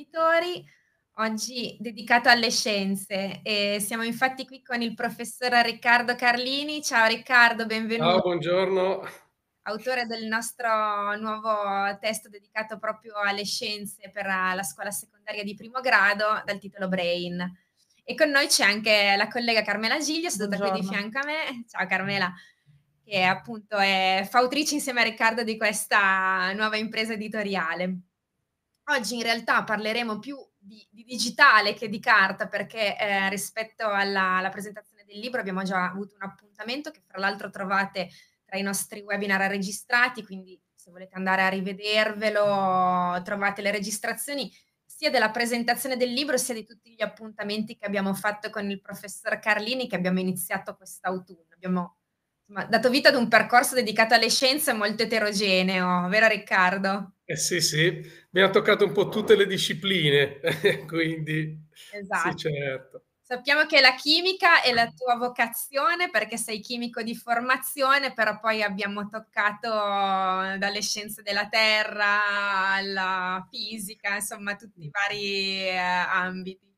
imprenditori, oggi dedicato alle scienze. E siamo infatti qui con il professor Riccardo Carlini. Ciao Riccardo, benvenuto. Ciao, buongiorno. Autore del nostro nuovo testo dedicato proprio alle scienze per la scuola secondaria di primo grado dal titolo Brain. E con noi c'è anche la collega Carmela Giglio, seduta qui di fianco a me. Ciao Carmela che appunto è fautrice insieme a Riccardo di questa nuova impresa editoriale. Oggi in realtà parleremo più di, di digitale che di carta perché eh, rispetto alla, alla, presentazione del libro abbiamo già avuto un appuntamento che fra l'altro trovate tra i nostri webinar registrati, quindi se volete andare a rivedervelo trovate le registrazioni sia della presentazione del libro sia di tutti gli appuntamenti che abbiamo fatto con il professor Carlini che abbiamo iniziato quest'autunno. Abbiamo dato vita ad un percorso dedicato alle scienze molto eterogeneo, vero Riccardo? Eh sì, sì, mi ha toccato un po' tutte le discipline, quindi esatto. sì, certo. Sappiamo che la chimica è la tua vocazione perché sei chimico di formazione, però poi abbiamo toccato eh, dalle scienze della terra alla fisica, insomma tutti i vari eh, ambiti.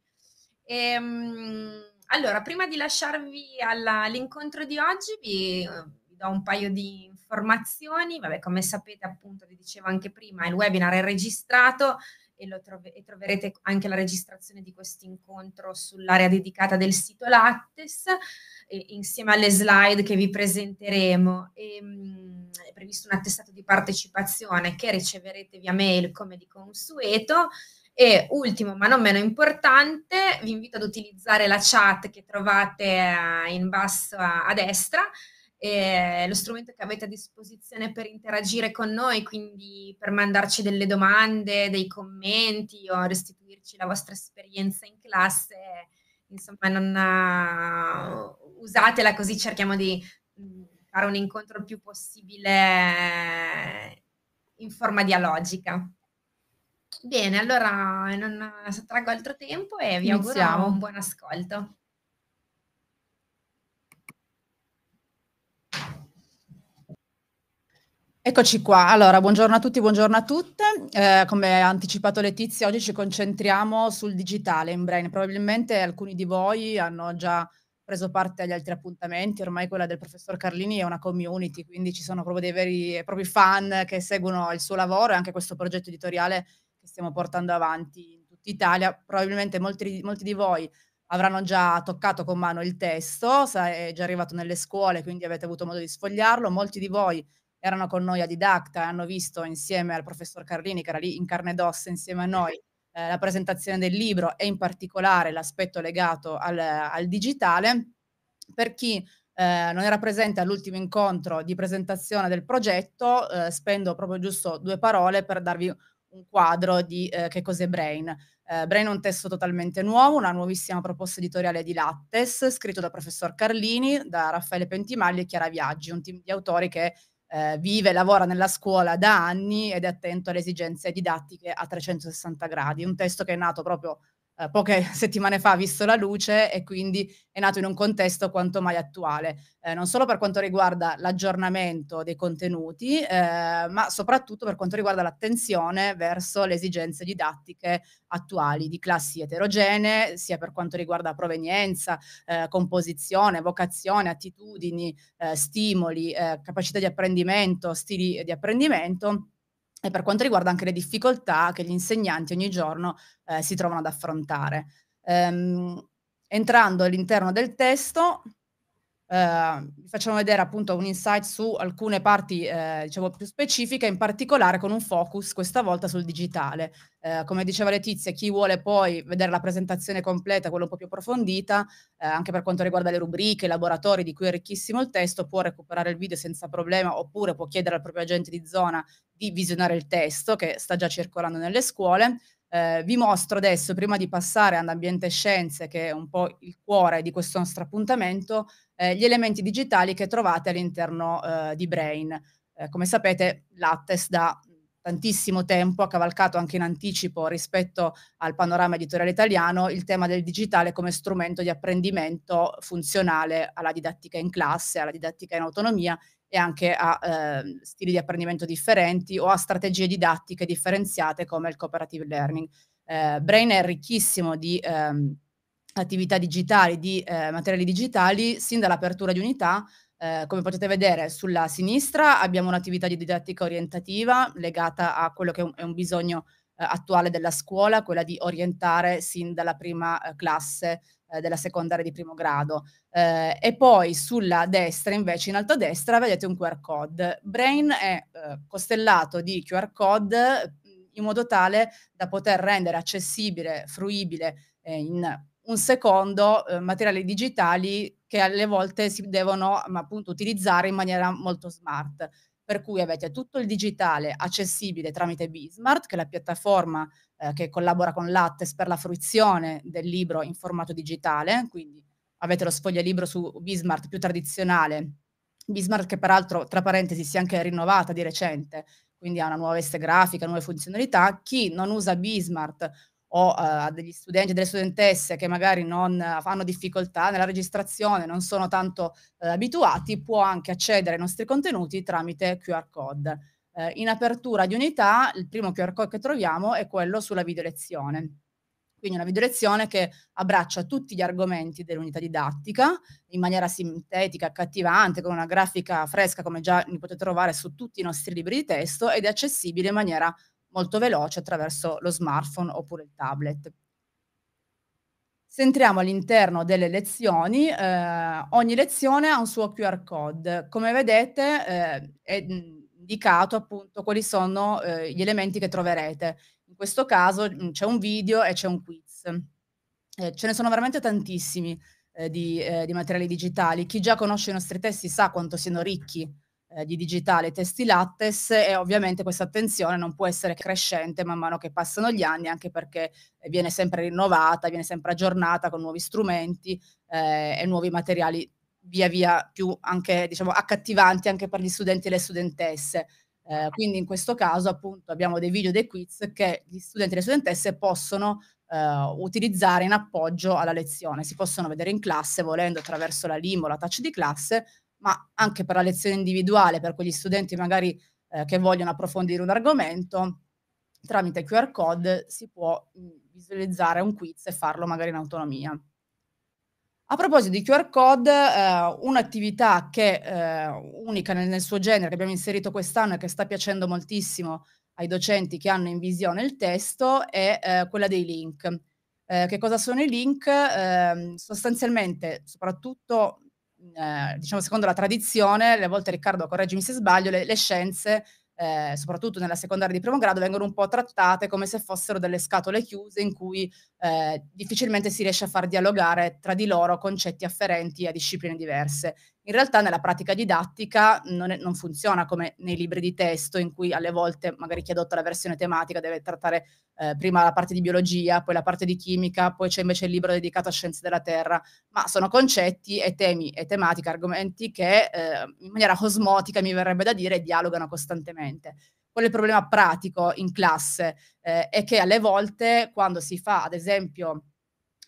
E, ehm, allora, prima di lasciarvi alla, all'incontro di oggi, vi, vi, do un paio di informazioni. Vabbè, come sapete, appunto, vi dicevo anche prima, il webinar è registrato e, trove, e troverete anche la registrazione di questo incontro sull'area dedicata del sito Lattes, e, insieme alle slide che vi presenteremo. E, ehm, mh, è previsto un attestato di partecipazione che riceverete via mail come di consueto. E ultimo, ma non meno importante, vi invito ad utilizzare la chat che trovate eh, in basso a, destra, È lo strumento che avete a disposizione per interagire con noi, quindi per mandarci delle domande, dei commenti o restituirci la vostra esperienza in classe. Insomma, non, uh, usatela così cerchiamo di mm, fare un incontro il più possibile eh, in forma dialogica. Bene, allora non sottraggo altro tempo e vi auguro un buon ascolto. Eccoci qua, allora buongiorno a tutti, buongiorno a tutte. Eh, come ha anticipato Letizia, oggi ci concentriamo sul digitale in Brain. Probabilmente alcuni di voi hanno già preso parte agli altri appuntamenti, ormai quella del professor Carlini è una community, quindi ci sono proprio dei veri e propri fan che seguono il suo lavoro e anche questo progetto editoriale stiamo portando avanti in tutta Italia. Probabilmente molti, molti di voi avranno già toccato con mano il testo, è già arrivato nelle scuole, quindi avete avuto modo di sfogliarlo. Molti di voi erano con noi a Didacta e hanno visto insieme al professor Carlini, che era lì in carne ed ossa insieme a noi, eh, la presentazione del libro e in particolare l'aspetto legato al, al digitale. Per chi eh, non era presente all'ultimo incontro di presentazione del progetto, eh, spendo proprio giusto due parole per darvi un quadro di eh, che cos'è Brain. Eh, Brain è un testo totalmente nuovo, una nuovissima proposta editoriale di Lattes, scritto da professor Carlini, da Raffaele Pentimalli e Chiara Viaggi, un team di autori che eh, vive e lavora nella scuola da anni ed è attento alle esigenze didattiche a 360 gradi. Un testo che è nato proprio eh, poche settimane fa ha visto la luce e quindi è nato in un contesto quanto mai attuale, eh, non solo per quanto riguarda l'aggiornamento dei contenuti, eh, ma soprattutto per quanto riguarda l'attenzione verso le esigenze didattiche attuali di classi eterogenee, sia per quanto riguarda provenienza, eh, composizione, vocazione, attitudini, eh, stimoli, capacità di apprendimento, stili di apprendimento e per quanto riguarda anche le difficoltà che gli insegnanti ogni giorno eh, si trovano ad affrontare. Um, entrando all'interno del testo, eh, vi facciamo vedere appunto un insight su alcune parti eh, diciamo più specifiche, in particolare con un focus questa volta sul digitale. Eh, come diceva Letizia, chi vuole poi vedere la presentazione completa, quella un po' più approfondita, eh, anche per quanto riguarda le rubriche, i laboratori di cui è ricchissimo il testo, può recuperare il video senza problema oppure può chiedere al proprio agente di zona di visionare il testo che sta già circolando nelle scuole. Eh, vi mostro adesso, prima di passare ad ambiente scienze, che è un po' il cuore di questo nostro appuntamento, eh, gli elementi digitali che trovate all'interno eh, di Brain. Eh, come sapete, l'Attes da tantissimo tempo ha cavalcato anche in anticipo rispetto al panorama editoriale italiano il tema del digitale come strumento di apprendimento funzionale alla didattica in classe, alla didattica in autonomia e anche a eh, stili di apprendimento differenti o a strategie didattiche differenziate come il cooperative learning. Eh, Brain è ricchissimo di ehm, attività digitali, di eh, materiali digitali, sin dall'apertura di unità. Eh, come potete vedere sulla sinistra abbiamo un'attività di didattica orientativa legata a quello che è un, è un bisogno eh, attuale della scuola, quella di orientare sin dalla prima eh, classe eh, della secondaria di primo grado. Eh, e poi sulla destra, invece, in alto a destra, vedete un QR code. Brain è eh, costellato di QR code in modo tale da poter rendere accessibile, fruibile eh, in un secondo eh, materiali digitali che alle volte si devono appunto utilizzare in maniera molto smart per cui avete tutto il digitale accessibile tramite Bismart, che è la piattaforma eh, che collabora con Lattes per la fruizione del libro in formato digitale, quindi avete lo sfoglio libro su Bismart più tradizionale, Bismart che peraltro, tra parentesi, si è anche rinnovata di recente, quindi ha una nuova veste grafica, nuove funzionalità. Chi non usa Bismart o eh, a degli studenti e delle studentesse che magari non eh, fanno difficoltà nella registrazione, non sono tanto eh, abituati, può anche accedere ai nostri contenuti tramite QR code. Eh, in apertura di unità, il primo QR code che troviamo è quello sulla videolezione. Quindi una videolezione che abbraccia tutti gli argomenti dell'unità didattica in maniera sintetica, accattivante, con una grafica fresca come già potete trovare su tutti i nostri libri di testo ed è accessibile in maniera molto veloce attraverso lo smartphone oppure il tablet. Se entriamo all'interno delle lezioni, eh, ogni lezione ha un suo QR code. Come vedete eh, è indicato appunto quali sono eh, gli elementi che troverete. In questo caso mh, mm, c'è un video e c'è un quiz. Eh, ce ne sono veramente tantissimi eh, di, eh, di materiali digitali. Chi già conosce i nostri testi sa quanto siano ricchi eh, di digitale testi lattes e ovviamente questa attenzione non può essere crescente man mano che passano gli anni anche perché eh, viene sempre rinnovata, viene sempre aggiornata con nuovi strumenti eh, e nuovi materiali via via più anche diciamo accattivanti anche per gli studenti e le studentesse. Eh, quindi in questo caso appunto abbiamo dei video, dei quiz che gli studenti e le studentesse possono eh, utilizzare in appoggio alla lezione. Si possono vedere in classe volendo attraverso la LIM o la touch di classe ma anche per la lezione individuale, per quegli studenti magari eh, che vogliono approfondire un argomento, tramite QR code si può mm, visualizzare un quiz e farlo magari in autonomia. A proposito di QR code, eh, un'attività che eh, unica nel, nel, suo genere, che abbiamo inserito quest'anno e che sta piacendo moltissimo ai docenti che hanno in visione il testo, è eh, quella dei link. Eh, che cosa sono i link? Ehm, sostanzialmente, soprattutto eh, diciamo, secondo la tradizione, le volte Riccardo, correggimi se sbaglio, le, le scienze, eh, soprattutto nella secondaria di primo grado, vengono un po' trattate come se fossero delle scatole chiuse in cui eh, difficilmente si riesce a far dialogare tra di loro concetti afferenti a discipline diverse in realtà nella pratica didattica non, è, non, funziona come nei libri di testo in cui alle volte magari chi adotta la versione tematica deve trattare eh, prima la parte di biologia, poi la parte di chimica, poi c'è invece il libro dedicato a scienze della terra, ma sono concetti e temi e tematiche, argomenti che eh, in maniera osmotica mi verrebbe da dire dialogano costantemente. Qual è il problema pratico in classe? Eh, è che alle volte quando si fa, ad esempio,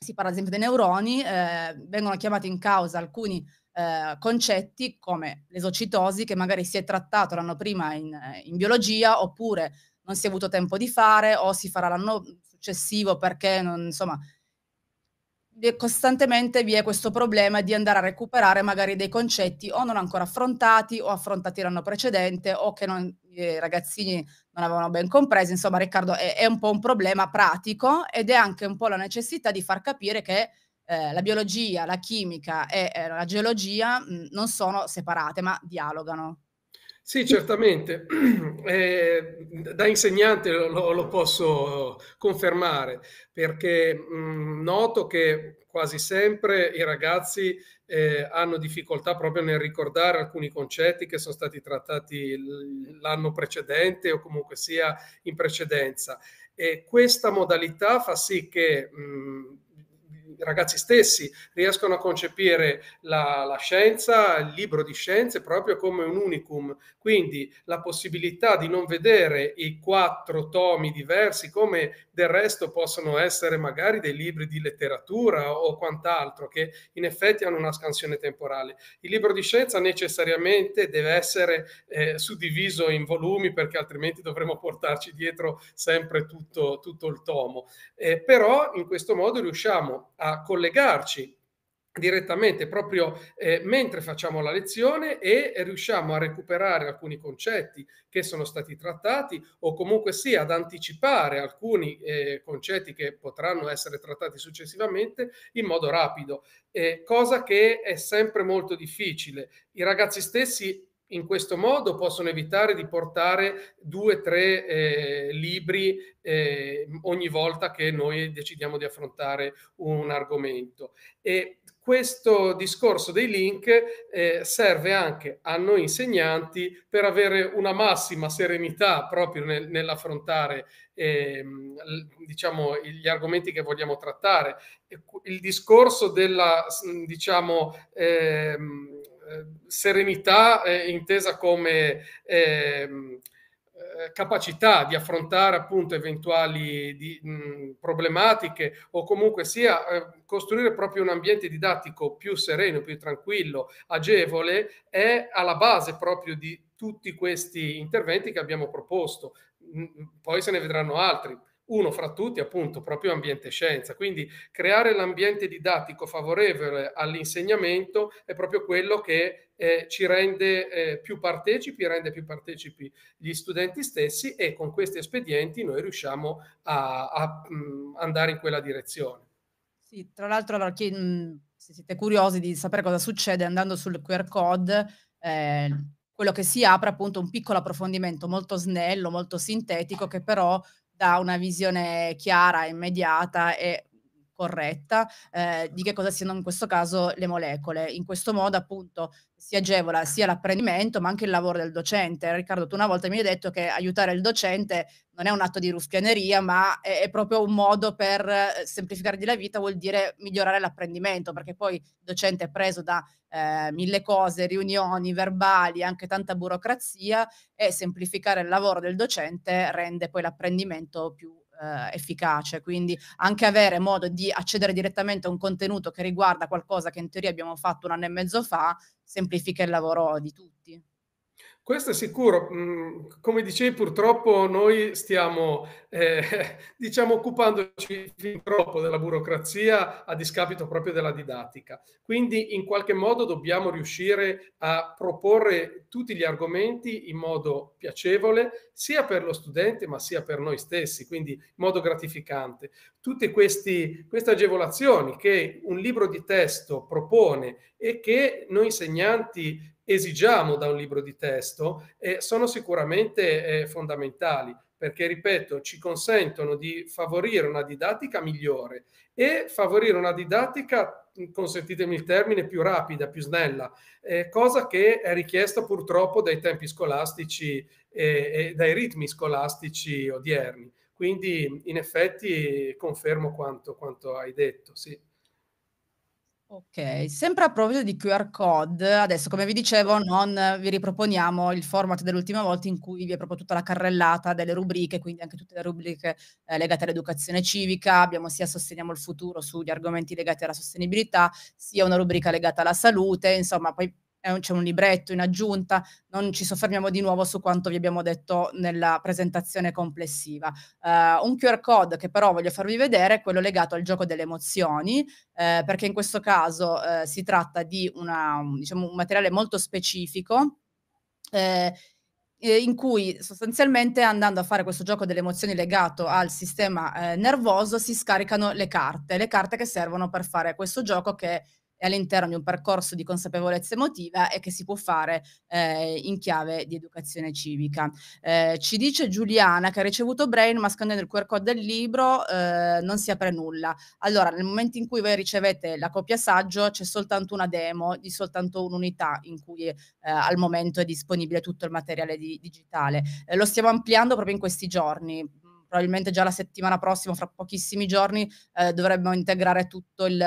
si parla ad esempio dei neuroni, eh, vengono chiamati in causa alcuni eh, concetti come l'esocitosi che magari si è trattato l'anno prima in, eh, in biologia oppure non si è avuto tempo di fare o si farà l'anno successivo perché non, insomma costantemente vi è questo problema di andare a recuperare magari dei concetti o non ancora affrontati o affrontati l'anno precedente o che non, i ragazzini non avevano ben compreso. Insomma, Riccardo, è, è un po' un problema pratico ed è anche un po' la necessità di far capire che eh, la biologia, la chimica e eh, la geologia mh, mm, non sono separate, ma dialogano. Sì, certamente. Eh, da insegnante lo, lo, posso confermare, perché mh, mm, noto che quasi sempre i ragazzi eh, hanno difficoltà proprio nel ricordare alcuni concetti che sono stati trattati l'anno precedente o comunque sia in precedenza. E questa modalità fa sì che mh, mm, ragazzi stessi riescono a concepire la, la scienza, il libro di scienze proprio come un unicum, quindi la possibilità di non vedere i quattro tomi diversi come del resto possono essere magari dei libri di letteratura o quant'altro che in effetti hanno una scansione temporale. Il libro di scienza necessariamente deve essere eh, suddiviso in volumi perché altrimenti dovremmo portarci dietro sempre tutto, tutto il tomo. Eh, però in questo modo riusciamo a collegarci direttamente proprio eh, mentre facciamo la lezione e riusciamo a recuperare alcuni concetti che sono stati trattati o comunque sì ad anticipare alcuni eh, concetti che potranno essere trattati successivamente in modo rapido, eh, cosa che è sempre molto difficile. I ragazzi stessi in questo modo possono evitare di portare due o tre eh, libri eh, ogni volta che noi decidiamo di affrontare un argomento. E questo discorso dei link eh, serve anche a noi insegnanti per avere una massima serenità proprio nel, nell'affrontare eh, diciamo, gli argomenti che vogliamo trattare. Il discorso della, diciamo, eh, Ehm, serenità eh, intesa come ehm, eh, capacità di affrontare appunto eventuali di, mh, problematiche o comunque sia eh, costruire proprio un ambiente didattico più sereno, più tranquillo, agevole è alla base proprio di tutti questi interventi che abbiamo proposto. Mh, poi se ne vedranno altri uno fra tutti appunto proprio ambiente scienza. Quindi creare l'ambiente didattico favorevole all'insegnamento è proprio quello che eh, ci rende eh, più partecipi, rende più partecipi gli studenti stessi e con questi espedienti noi riusciamo a, a mh, mm, andare in quella direzione. Sì, tra l'altro allora, chi, mh, mm, se siete curiosi di sapere cosa succede andando sul QR code, eh, quello che si apre appunto un piccolo approfondimento molto snello, molto sintetico, che però dà una visione chiara, immediata e corretta, eh, di che cosa siano in questo caso le molecole. In questo modo appunto si agevola sia l'apprendimento ma anche il lavoro del docente. Riccardo, tu una volta mi hai detto che aiutare il docente non è un atto di ruffianeria, ma è, è proprio un modo per eh, semplificargli la vita, vuol dire migliorare l'apprendimento, perché poi il docente è preso da eh, mille cose, riunioni verbali, anche tanta burocrazia e semplificare il lavoro del docente rende poi l'apprendimento più eh, efficace, quindi anche avere modo di accedere direttamente a un contenuto che riguarda qualcosa che in teoria abbiamo fatto un anno e mezzo fa semplifica il lavoro di tutti. Questo è sicuro. Mm, come dicevi, purtroppo noi stiamo, eh, diciamo, occupandoci fin troppo della burocrazia a discapito proprio della didattica. Quindi, in qualche modo, dobbiamo riuscire a proporre tutti gli argomenti in modo piacevole, sia per lo studente, ma sia per noi stessi, quindi in modo gratificante. Tutte questi, queste agevolazioni che un libro di testo propone e che noi insegnanti esigiamo da un libro di testo eh, sono sicuramente eh, fondamentali perché, ripeto, ci consentono di favorire una didattica migliore e favorire una didattica, consentitemi il termine, più rapida, più snella, eh, cosa che è richiesta purtroppo dai tempi scolastici eh, e dai ritmi scolastici odierni. Quindi, in effetti, confermo quanto, quanto hai detto, sì. Ok, sempre a proposito di QR code, adesso come vi dicevo non vi riproponiamo il format dell'ultima volta in cui vi è proprio tutta la carrellata delle rubriche, quindi anche tutte le rubriche eh, legate all'educazione civica, abbiamo sia Sosteniamo il futuro sugli argomenti legati alla sostenibilità, sia una rubrica legata alla salute, insomma poi un, eh, c'è un libretto in aggiunta, non ci soffermiamo di nuovo su quanto vi abbiamo detto nella presentazione complessiva. Uh, un QR code che però voglio farvi vedere è quello legato al gioco delle emozioni, eh, perché in questo caso eh, si tratta di una, un, diciamo, un, materiale molto specifico. Eh, in cui sostanzialmente andando a fare questo gioco delle emozioni legato al sistema eh, nervoso si scaricano le carte, le carte che servono per fare questo gioco che è all'interno di un percorso di consapevolezza emotiva e che si può fare eh, in chiave di educazione civica. Eh, ci dice Giuliana che ha ricevuto Brain ma scannando il QR code del libro eh, non si apre nulla. Allora, nel momento in cui voi ricevete la copia saggio c'è soltanto una demo di soltanto un'unità in cui eh, al momento è disponibile tutto il materiale di- digitale. Eh, lo stiamo ampliando proprio in questi giorni probabilmente già la settimana prossima, fra pochissimi giorni, eh, dovremmo integrare tutto il,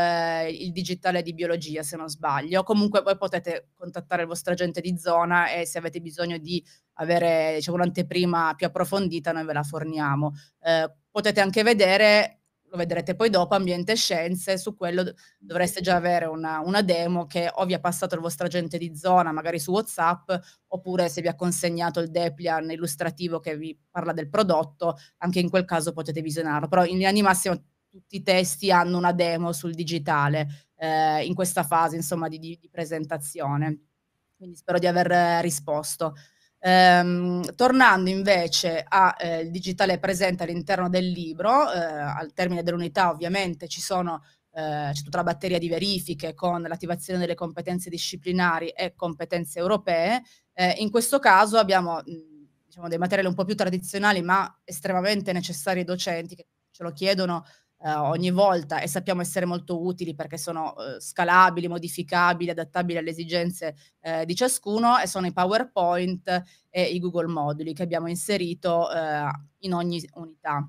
il, digitale di biologia, se non sbaglio. Comunque voi potete contattare il vostro agente di zona e se avete bisogno di avere diciamo, un'anteprima più approfondita, noi ve la forniamo. Eh, potete anche vedere lo vedrete poi dopo, ambiente e scienze, su quello dovreste già avere una, una, demo che o vi ha passato il vostro agente di zona, magari su WhatsApp, oppure se vi ha consegnato il Deplian illustrativo che vi parla del prodotto, anche in quel caso potete visionarlo. Però in linea di massima tutti i testi hanno una demo sul digitale eh, in questa fase insomma, di, di presentazione. Quindi spero di aver risposto. Ehm, tornando invece al eh, digitale presente all'interno del libro, eh, al termine dell'unità ovviamente ci sono eh, c'è tutta la batteria di verifiche con l'attivazione delle competenze disciplinari e competenze europee. Eh, in questo caso abbiamo mh, diciamo, dei materiali un po' più tradizionali ma estremamente necessari ai docenti che ce lo chiedono eh, ogni mm-hmm. volta e sappiamo essere molto utili perché sono eh, scalabili, modificabili, adattabili alle esigenze eh, di ciascuno e sono i PowerPoint e i Google moduli che abbiamo inserito eh, in ogni unità.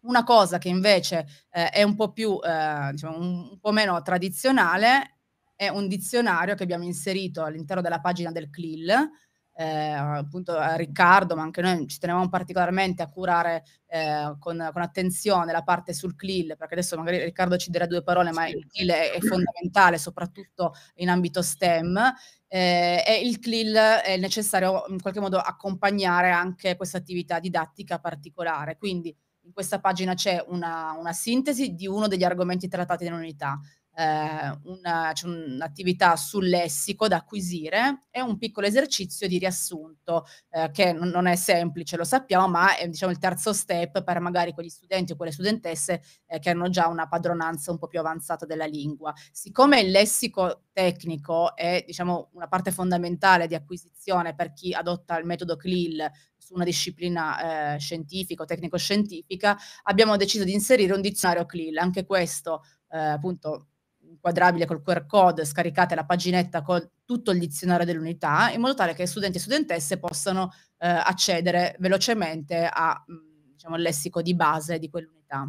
Una cosa che invece eh, è un po' più, eh, diciamo, un, un po' meno tradizionale è un dizionario che abbiamo inserito all'interno della pagina del CLIL, eh, appunto a Riccardo, ma anche noi ci tenevamo particolarmente a curare eh, con, con, attenzione la parte sul CLIL, perché adesso magari Riccardo ci dirà due parole, ma il CLIL è, è fondamentale, soprattutto in ambito STEM. Eh, e il CLIL è necessario in qualche modo accompagnare anche questa attività didattica particolare. Quindi in questa pagina c'è una, una sintesi di uno degli argomenti trattati nell'unità eh, una, c'è un'attività sul lessico da acquisire e un piccolo esercizio di riassunto eh, che non, non, è semplice, lo sappiamo, ma è diciamo, il terzo step per magari quegli studenti o quelle studentesse eh, che hanno già una padronanza un po' più avanzata della lingua. Siccome il lessico tecnico è diciamo, una parte fondamentale di acquisizione per chi adotta il metodo CLIL su una disciplina eh, scientifica o tecnico-scientifica, abbiamo deciso di inserire un dizionario CLIL, anche questo eh, appunto inquadrabile col QR code, scaricate la paginetta con tutto il dizionario dell'unità, in modo tale che studenti e studentesse possano eh, accedere velocemente al mm, diciamo, lessico di base di quell'unità.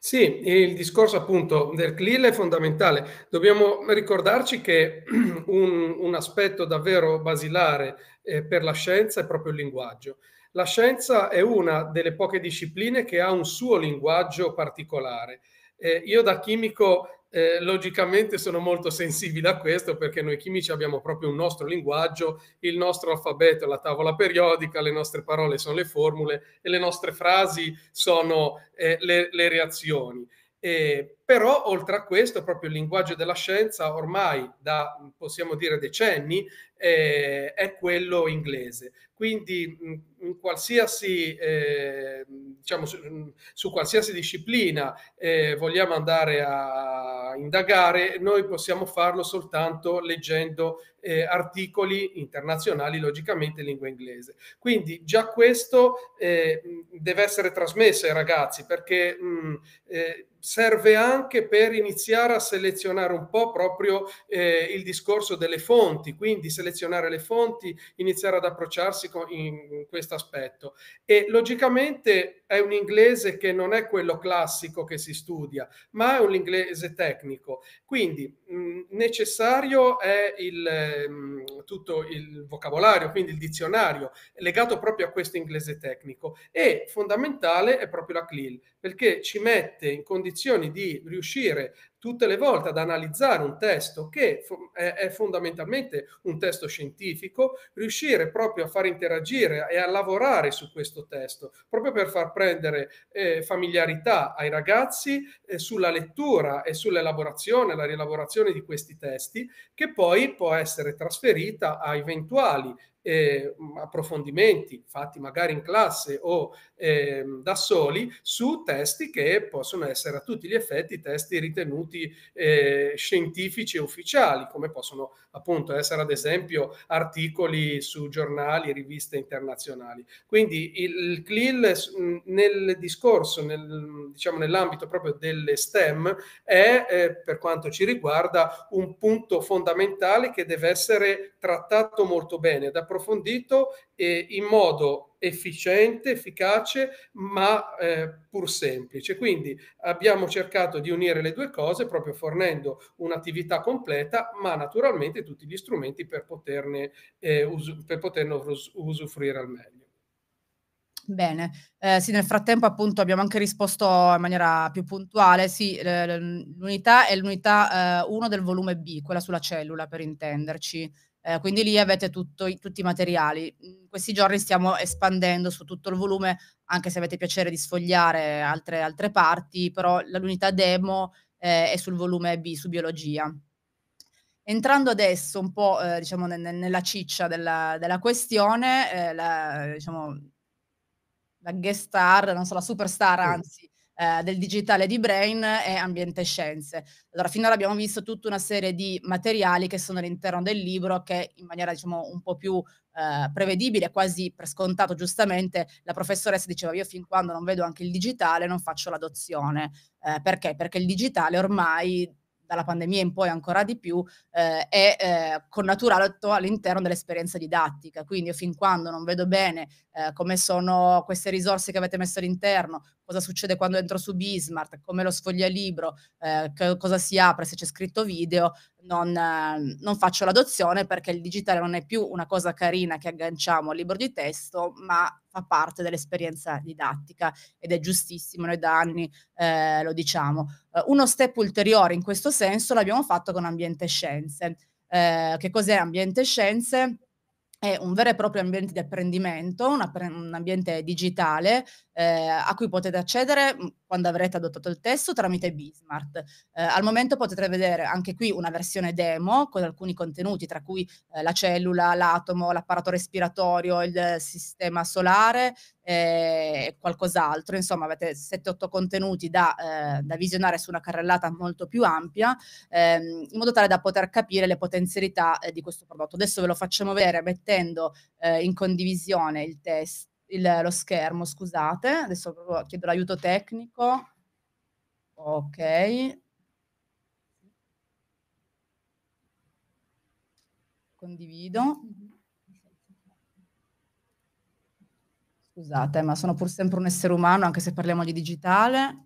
Sì, il discorso appunto del CLIL è fondamentale. Dobbiamo ricordarci che un, un aspetto davvero basilare eh, per la scienza è proprio il linguaggio. La scienza è una delle poche discipline che ha un suo linguaggio particolare. Eh, io da chimico eh, logicamente sono molto sensibile a questo perché noi chimici abbiamo proprio un nostro linguaggio, il nostro alfabeto è la tavola periodica, le nostre parole sono le formule e le nostre frasi sono eh, le, le, reazioni. E però oltre a questo proprio il linguaggio della scienza ormai da possiamo dire decenni eh, è quello inglese quindi mm, in qualsiasi eh, diciamo su, mm, su, qualsiasi disciplina eh, vogliamo andare a indagare noi possiamo farlo soltanto leggendo eh, articoli internazionali logicamente in lingua inglese quindi già questo eh, deve essere trasmesso ai ragazzi perché mh, mm, eh, serve anche anche per iniziare a selezionare un po' proprio eh, il discorso delle fonti, quindi selezionare le fonti, iniziare ad approcciarsi con, in, in questo aspetto. E logicamente è un inglese che non è quello classico che si studia, ma è un inglese tecnico. Quindi mh, mm, necessario è il, mh, mm, tutto il vocabolario, quindi il dizionario, legato proprio a questo inglese tecnico. E fondamentale è proprio la CLIL, perché ci mette in condizioni di riuscire tutte le volte ad analizzare un testo che è fondamentalmente un testo scientifico, riuscire proprio a far interagire e a lavorare su questo testo, proprio per far prendere eh, familiarità ai ragazzi eh, sulla lettura e sull'elaborazione, la rielaborazione di questi testi, che poi può essere trasferita a eventuali eh, approfondimenti fatti magari in classe o eh, da soli su testi che possono essere a tutti gli effetti testi ritenuti eh, scientifici e ufficiali, come possono appunto essere ad esempio articoli su giornali e riviste internazionali. Quindi il CLIL nel discorso, nel, diciamo nell'ambito proprio delle STEM, è eh, per quanto ci riguarda un punto fondamentale che deve essere trattato molto bene da approfondito e in modo efficiente, efficace, ma eh, pur semplice. Quindi abbiamo cercato di unire le due cose proprio fornendo un'attività completa, ma naturalmente tutti gli strumenti per poterne, eh, us- per poterne us- usufruire al meglio. Bene, eh, sì, nel frattempo appunto abbiamo anche risposto in maniera più puntuale, sì, l'unità è l'unità 1 eh, del volume B, quella sulla cellula per intenderci. Eh, quindi lì avete tutto, i, tutti i materiali. In questi giorni stiamo espandendo su tutto il volume, anche se avete piacere di sfogliare altre, altre parti, però l'unità demo eh, è sul volume B, su biologia. Entrando adesso un po' eh, diciamo, ne, nella ciccia della, della questione, eh, la, diciamo, la guest star, non so, la superstar anzi, eh, del digitale di Brain è ambiente scienze. Allora, finora abbiamo visto tutta una serie di materiali che sono all'interno del libro che in maniera diciamo un po' più eh, prevedibile, quasi per scontato giustamente, la professoressa diceva io fin quando non vedo anche il digitale non faccio l'adozione. Eh, perché? Perché il digitale ormai dalla pandemia in poi ancora di più, eh, è eh, connaturato all'interno dell'esperienza didattica. Quindi io fin quando non vedo bene eh, come sono queste risorse che avete messo all'interno, cosa succede quando entro su Bismart, come lo sfoglialibro, eh, che, cosa si apre se c'è scritto video, non, eh, non, faccio l'adozione perché il digitale non è più una cosa carina che agganciamo al libro di testo, ma fa parte dell'esperienza didattica ed è giustissimo, noi da anni eh, lo diciamo. Eh, uno step ulteriore in questo senso l'abbiamo fatto con Ambiente Scienze. Eh, che cos'è Ambiente Scienze? è un vero e proprio ambiente di apprendimento, un, app- un ambiente digitale eh, a cui potete accedere quando avrete adottato il testo tramite Bismart. Eh, al momento potete vedere anche qui una versione demo con alcuni contenuti, tra cui eh, la cellula, l'atomo, l'apparato respiratorio, il sistema solare eh, e qualcos'altro. Insomma, avete 7-8 contenuti da, eh, da, visionare su una carrellata molto più ampia, ehm, in modo tale da poter capire le potenzialità eh, di questo prodotto. Adesso ve lo facciamo vedere mettendo in condivisione il test il, lo schermo, scusate, adesso chiedo l'aiuto tecnico. Ok. Condivido. Scusate, ma sono pur sempre un essere umano, anche se parliamo di digitale.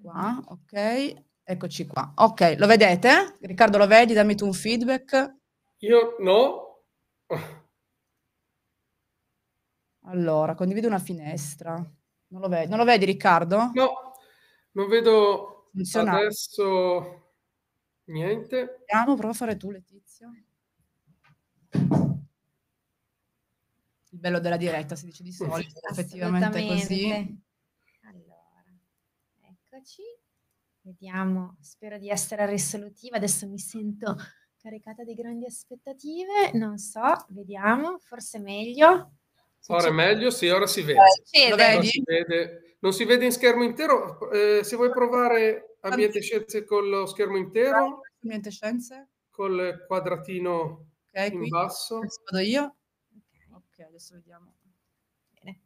Qua, ok. Eccoci qua. Ok, lo vedete? Riccardo, lo vedi? Dammi tu un feedback. Io no. Allora, condivido una finestra. Non lo, ve- non lo vedi Riccardo? No, non vedo Funzionale. adesso niente. Andiamo, prova a fare tu Letizia. Il bello della diretta, si dice di solito, effettivamente così. Allora, eccoci. Vediamo, spero di essere risolutiva, adesso mi sento caricata di grandi aspettative, non so, vediamo, forse meglio. Ora è meglio, sì, ora si vede. Vabbè, non, si vede. non si vede in schermo intero. Eh, se vuoi provare ambiente scienze con lo schermo intero. Ambiente scienze. Col quadratino okay, in qui. basso. Adesso vado io. Ok, adesso vediamo. Bene.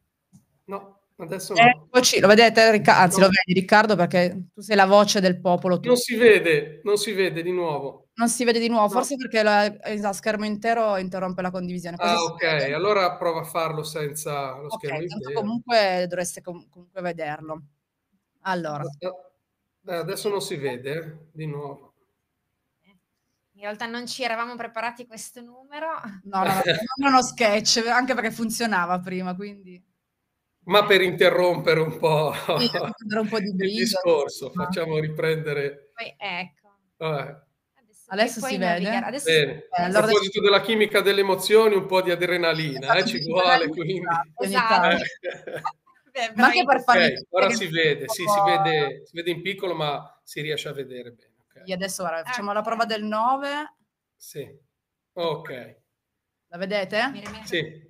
No. Adesso Eccoci, lo vedete, Ricca- anzi no. lo vedi Riccardo perché tu sei la voce del popolo. Tu. Non si vede, non si vede di nuovo. Non si vede di nuovo, no. forse perché la, schermo intero interrompe la condivisione. Così ah ok, allora prova a farlo senza lo okay, schermo intero. Comunque dovreste com- comunque vederlo. Allora. Eh, eh, adesso non si vede eh, di nuovo. In realtà non ci eravamo preparati questo numero. No, no, no era uno sketch, anche perché funzionava prima, quindi... Ma per interrompere un po', un po di il discorso, no? facciamo riprendere. Poi, ecco. Ah. Adesso, si vede. Adesso si eh, vede. Allora, a proposito adesso... della chimica delle emozioni, un po' di adrenalina, eh, ci vuole quindi. Esatto. Eh. Beh, ma anche per fare... Okay, ora si vede, sì, si vede, si vede in piccolo, ma si riesce a vedere bene. Okay. adesso guarda, facciamo eh. la ecco. prova del 9. Sì, ok. La vedete? Sì.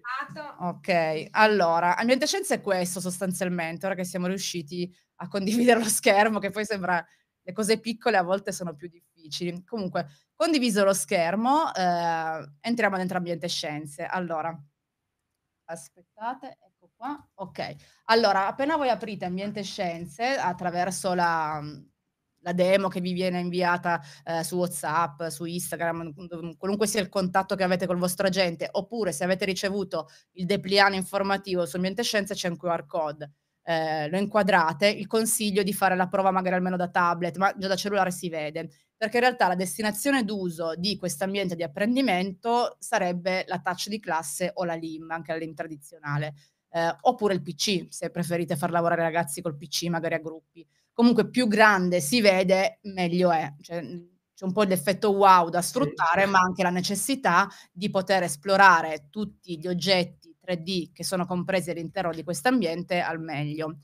Ok, allora, ambiente scienza è questo sostanzialmente, ora che siamo riusciti a condividere lo schermo, che poi sembra le cose piccole a volte sono più difficili. Comunque, condiviso lo schermo, eh, entriamo dentro ambiente scienze. Allora, aspettate, ecco qua. Ok, allora, appena voi aprite ambiente scienze attraverso la la demo che vi viene inviata eh, su WhatsApp, su Instagram, mm, qualunque sia il contatto che avete col vostro agente, oppure se avete ricevuto il depliano informativo su Ambiente Scienze c'è un QR code. Eh, lo inquadrate, il consiglio di fare la prova magari almeno da tablet, ma già da cellulare si vede, perché in realtà la destinazione d'uso di questo ambiente di apprendimento sarebbe la touch di classe o la LIM, anche la LIM tradizionale. Eh, oppure il PC, se preferite far lavorare ragazzi col PC magari a gruppi comunque più grande si vede, meglio è. Cioè, mhmm, c'è un po' l'effetto wow da sfruttare, sì. ma anche la necessità di poter esplorare tutti gli oggetti 3D che sono compresi all'interno di questo ambiente al meglio.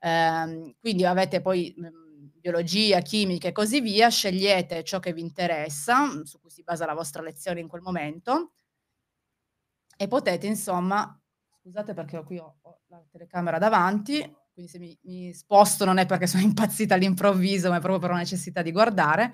Ehm, quindi avete poi mhmm, biologia, chimica e così via, scegliete ciò che vi interessa, mhmm, su cui si basa la vostra lezione in quel momento e potete insomma, scusate perché qui ho, ho la telecamera davanti, quindi se mi, mi sposto non è perché sono impazzita all'improvviso, ma è proprio per una necessità di guardare,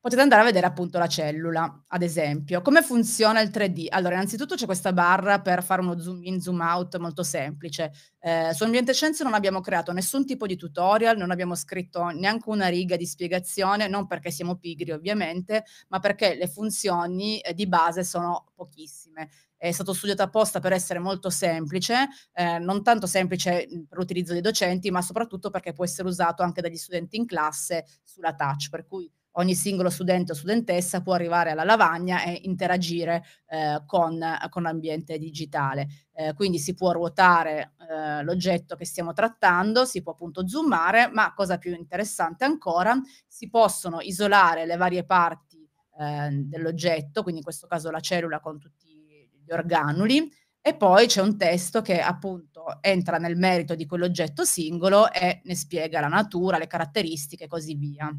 potete andare a vedere appunto la cellula, ad esempio. Come funziona il 3D? Allora, innanzitutto c'è questa barra per fare uno zoom in, zoom out molto semplice. Eh, su Ambiente Scienze non abbiamo creato nessun tipo di tutorial, non abbiamo scritto neanche una riga di spiegazione, non perché siamo pigri ovviamente, ma perché le funzioni eh, di base sono pochissime è stato studiato apposta per essere molto semplice, eh, non tanto semplice mm, per l'utilizzo dei docenti, ma soprattutto perché può essere usato anche dagli studenti in classe sulla touch, per cui ogni singolo studente o studentessa può arrivare alla lavagna e interagire eh, con, con, l'ambiente digitale. Eh, quindi si può ruotare eh, l'oggetto che stiamo trattando, si può appunto zoomare, ma cosa più interessante ancora, si possono isolare le varie parti eh, dell'oggetto, quindi in questo caso la cellula con tutti gli organuli, e poi c'è un testo che appunto entra nel merito di quell'oggetto singolo e ne spiega la natura, le caratteristiche e così via.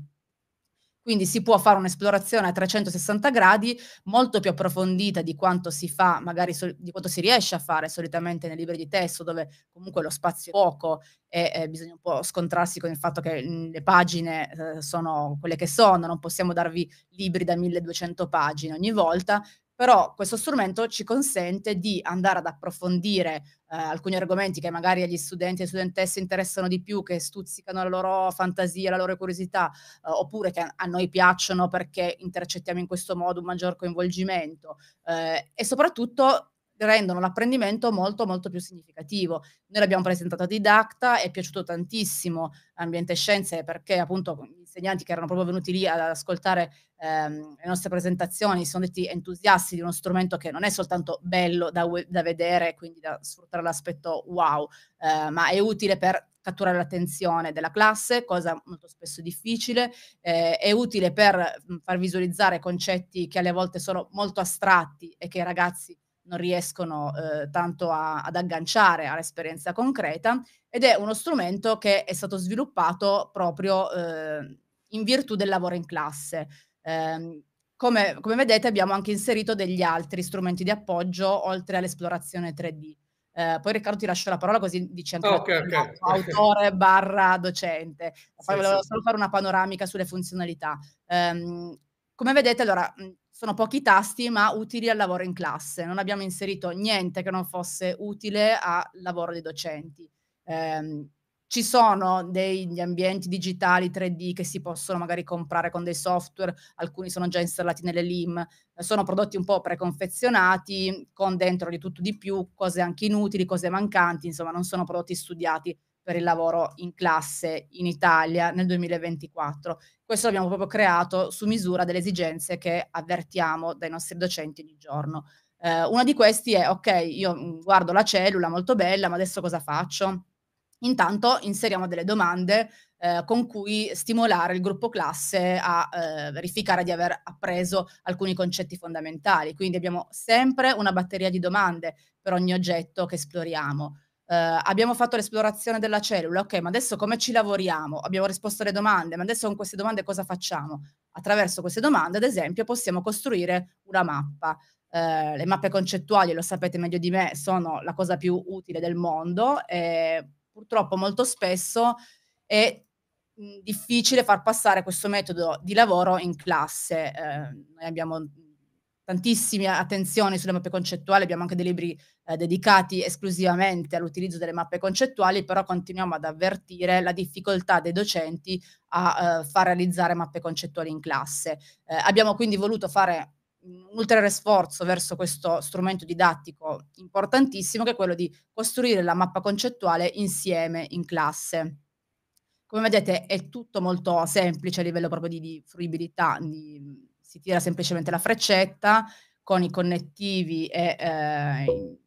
Quindi si può fare un'esplorazione a 360 gradi molto più approfondita di quanto si fa, magari sol- di quanto si riesce a fare solitamente nei libri di testo, dove comunque lo spazio è poco e eh, bisogna un po' scontrarsi con il fatto che mh, mm, le pagine eh, sono quelle che sono, non possiamo darvi libri da 1200 pagine ogni volta, però questo strumento ci consente di andare ad approfondire eh, alcuni argomenti che magari agli studenti e studentesse interessano di più, che stuzzicano la loro fantasia, la loro curiosità, eh, oppure che a noi piacciono perché intercettiamo in questo modo un maggior coinvolgimento eh, e soprattutto rendono l'apprendimento molto molto più significativo. Noi l'abbiamo presentato a Didacta, è piaciuto tantissimo Ambiente Scienze perché appunto insegnanti che erano proprio venuti lì ad ascoltare ehm, le nostre presentazioni si sono detti entusiasti di uno strumento che non è soltanto bello da, da vedere, quindi da sfruttare l'aspetto wow, eh, ma è utile per catturare l'attenzione della classe, cosa molto spesso difficile, eh, è utile per far visualizzare concetti che alle volte sono molto astratti e che i ragazzi non riescono eh, tanto a, ad agganciare all'esperienza concreta ed è uno strumento che è stato sviluppato proprio eh, in virtù del lavoro in classe. Eh, come, come, vedete abbiamo anche inserito degli altri strumenti di appoggio oltre all'esplorazione 3D. Eh, poi Riccardo ti lascio la parola così dici anche ah, okay, okay, okay. autore barra docente. Poi sì, volevo sì. solo fare una panoramica sulle funzionalità. Ehm, come vedete allora sono pochi tasti ma utili al lavoro in classe. Non abbiamo inserito niente che non fosse utile al lavoro dei docenti. Eh, ci sono degli ambienti digitali 3D che si possono magari comprare con dei software, alcuni sono già installati nelle LIM, sono prodotti un po' preconfezionati, con dentro di tutto di più, cose anche inutili, cose mancanti, insomma non sono prodotti studiati per il lavoro in classe in Italia nel 2024. Questo l'abbiamo proprio creato su misura delle esigenze che avvertiamo dai nostri docenti ogni giorno. Eh, una di questi è, ok, io mm, guardo la cellula, molto bella, ma adesso cosa faccio? Intanto inseriamo delle domande eh, con cui stimolare il gruppo classe a eh, verificare di aver appreso alcuni concetti fondamentali. Quindi abbiamo sempre una batteria di domande per ogni oggetto che esploriamo. Uh, abbiamo fatto l'esplorazione della cellula, ok, ma adesso come ci lavoriamo? Abbiamo risposto alle domande, ma adesso con queste domande cosa facciamo? Attraverso queste domande, ad esempio, possiamo costruire una mappa. Uh, le mappe concettuali, lo sapete meglio di me, sono la cosa più utile del mondo e purtroppo molto spesso è mm, difficile far passare questo metodo di lavoro in classe. Uh, noi abbiamo tantissime attenzioni sulle mappe concettuali, abbiamo anche dei libri eh, dedicati esclusivamente all'utilizzo delle mappe concettuali, però continuiamo ad avvertire la difficoltà dei docenti a eh, far realizzare mappe concettuali in classe. Eh, abbiamo quindi voluto fare un ulteriore sforzo verso questo strumento didattico importantissimo che è quello di costruire la mappa concettuale insieme in classe. Come vedete è tutto molto semplice a livello proprio di, di fruibilità, di, si tira semplicemente la freccetta con i connettivi e eh,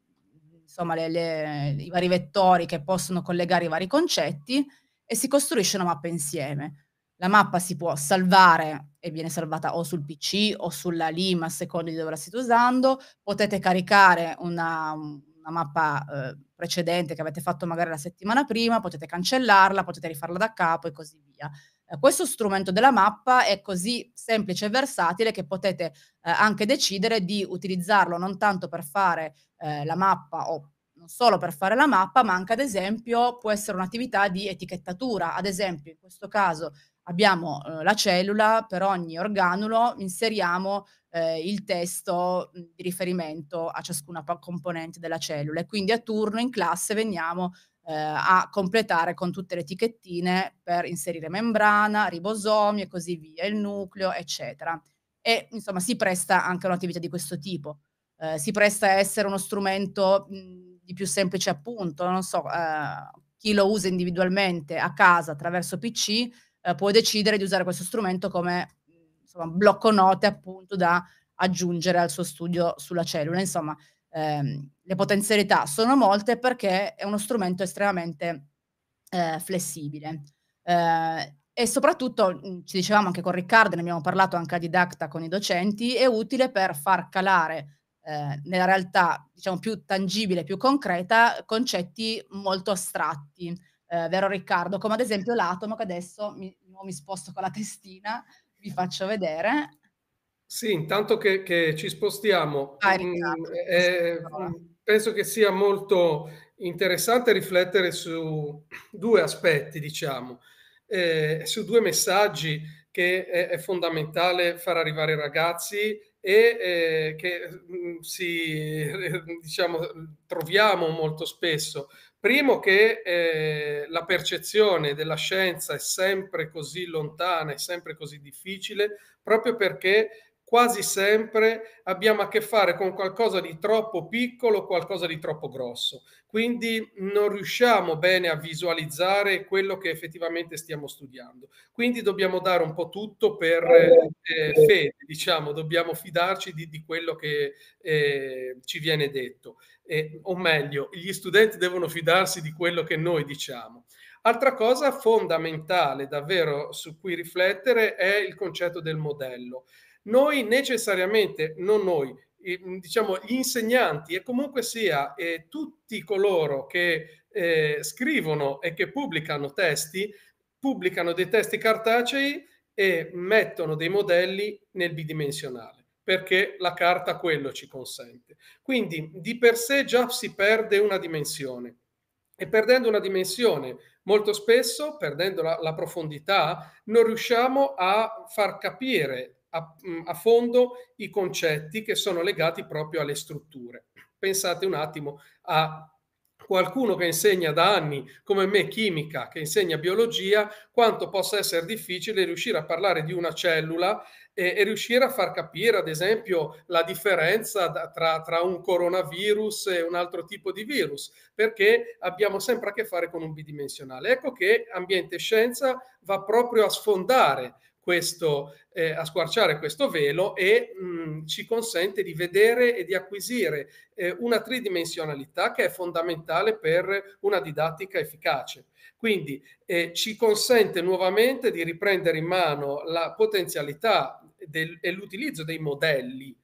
insomma, le, le, i vari vettori che possono collegare i vari concetti e si costruisce una mappa insieme. La mappa si può salvare e viene salvata o sul PC o sulla Lima, a seconda di dove la state usando. Potete caricare una, una mappa eh, precedente che avete fatto magari la settimana prima, potete cancellarla, potete rifarla da capo e così via. Eh, questo strumento della mappa è così semplice e versatile che potete eh, anche decidere di utilizzarlo non tanto per fare eh, la mappa o non solo per fare la mappa, ma anche ad esempio può essere un'attività di etichettatura. Ad esempio, in questo caso abbiamo eh, la cellula, per ogni organulo inseriamo eh, il testo mm, di riferimento a ciascuna componente della cellula e quindi a turno in classe veniamo eh, a completare con tutte le etichettine per inserire membrana, ribosomi e così via, il nucleo, eccetera. E insomma si presta anche a un'attività di questo tipo. Eh, si presta a essere uno strumento mh, di più semplice appunto, non so, eh, chi lo usa individualmente a casa attraverso PC eh, può decidere di usare questo strumento come insomma, blocco note appunto da aggiungere al suo studio sulla cellula. Insomma, ehm, le potenzialità sono molte perché è uno strumento estremamente eh, flessibile. Eh, e soprattutto, mm, ci dicevamo anche con Riccardo, ne abbiamo parlato anche a Didacta con i docenti, è utile per far calare eh, nella realtà diciamo, più tangibile, più concreta, concetti molto astratti, eh, vero Riccardo? Come ad esempio l'atomo, che adesso mi, mi sposto con la testina, vi faccio vedere, sì, intanto che, che ci spostiamo, ah, mm, eh, eh mm, penso che sia molto interessante riflettere su due aspetti, diciamo, eh, su due messaggi che è, è, fondamentale far arrivare i ragazzi e eh, che mh, mm, si, diciamo, troviamo molto spesso. Primo che eh, la percezione della scienza è sempre così lontana, è sempre così difficile, proprio perché quasi sempre abbiamo a che fare con qualcosa di troppo piccolo, qualcosa di troppo grosso. Quindi non riusciamo bene a visualizzare quello che effettivamente stiamo studiando. Quindi dobbiamo dare un po' tutto per eh, eh fede, diciamo, dobbiamo fidarci di, di quello che eh, ci viene detto. Eh, o meglio, gli studenti devono fidarsi di quello che noi diciamo. Altra cosa fondamentale davvero su cui riflettere è il concetto del modello. Noi necessariamente, non noi, diciamo gli insegnanti e comunque sia eh, tutti coloro che eh, scrivono e che pubblicano testi, pubblicano dei testi cartacei e mettono dei modelli nel bidimensionale perché la carta quello ci consente. Quindi di per sé già si perde una dimensione e perdendo una dimensione molto spesso, perdendo la, la profondità, non riusciamo a far capire a, mm, a fondo i concetti che sono legati proprio alle strutture. Pensate un attimo a qualcuno che insegna da anni, come me, chimica, che insegna biologia, quanto possa essere difficile riuscire a parlare di una cellula e, e riuscire a far capire, ad esempio, la differenza da, tra, tra, un coronavirus e un altro tipo di virus, perché abbiamo sempre a che fare con un bidimensionale. Ecco che ambiente e scienza va proprio a sfondare questo, eh, a squarciare questo velo e mh, mm, ci consente di vedere e di acquisire eh, una tridimensionalità che è fondamentale per una didattica efficace. Quindi eh, ci consente nuovamente di riprendere in mano la potenzialità del, e l'utilizzo dei modelli,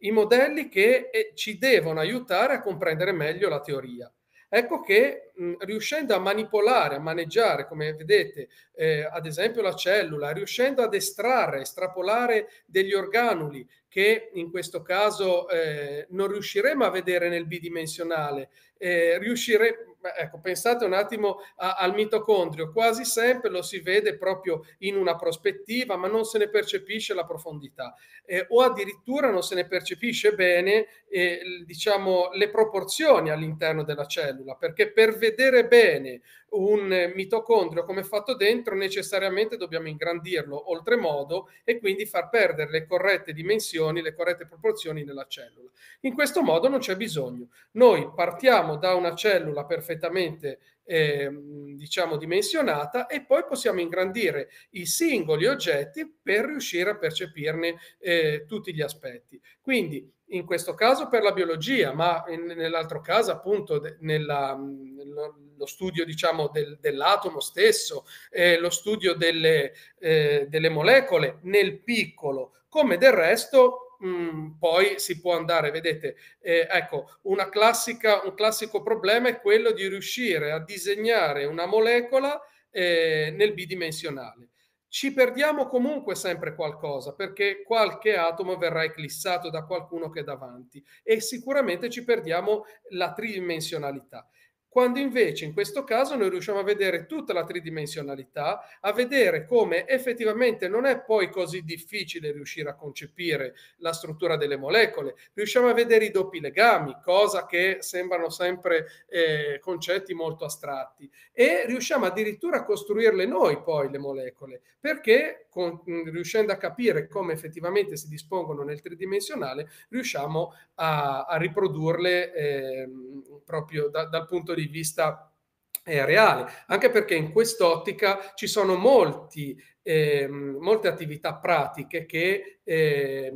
i modelli che eh, ci devono aiutare a comprendere meglio la teoria. Ecco che mh, riuscendo a manipolare, a maneggiare, come vedete, eh, ad esempio la cellula, riuscendo ad estrarre, estrapolare degli organuli che in questo caso eh, non riusciremo a vedere nel bidimensionale. Eh, riuscire, ecco, pensate un attimo a, al mitocondrio, quasi sempre lo si vede proprio in una prospettiva, ma non se ne percepisce la profondità eh, o addirittura non se ne percepisce bene eh, diciamo, le proporzioni all'interno della cellula, perché per vedere bene un mitocondrio come fatto dentro necessariamente dobbiamo ingrandirlo oltremodo e quindi far perdere le corrette dimensioni proporzioni, le corrette proporzioni nella cellula. In questo modo non c'è bisogno. Noi partiamo da una cellula perfettamente eh, diciamo dimensionata e poi possiamo ingrandire i singoli oggetti per riuscire a percepirne eh, tutti gli aspetti. Quindi in questo caso per la biologia, ma in, nell'altro caso appunto de, nella, nello studio diciamo del, dell'atomo stesso, eh, lo studio delle, eh, delle molecole nel piccolo, come del resto, mh, mm, poi si può andare, vedete, eh, ecco, classica, un classico problema è quello di riuscire a disegnare una molecola eh, nel bidimensionale ci perdiamo comunque sempre qualcosa perché qualche atomo verrà eclissato da qualcuno che è davanti e sicuramente ci perdiamo la tridimensionalità quando invece in questo caso noi riusciamo a vedere tutta la tridimensionalità, a vedere come effettivamente non è poi così difficile riuscire a concepire la struttura delle molecole, riusciamo a vedere i doppi legami, cosa che sembrano sempre eh, concetti molto astratti, e riusciamo addirittura a costruirle noi poi le molecole, perché con, mm, riuscendo a capire come effettivamente si dispongono nel tridimensionale, riusciamo a, a riprodurle eh, proprio da, dal punto di vista di vista eh, reale, anche perché in quest'ottica ci sono molti, eh, molte attività pratiche che eh,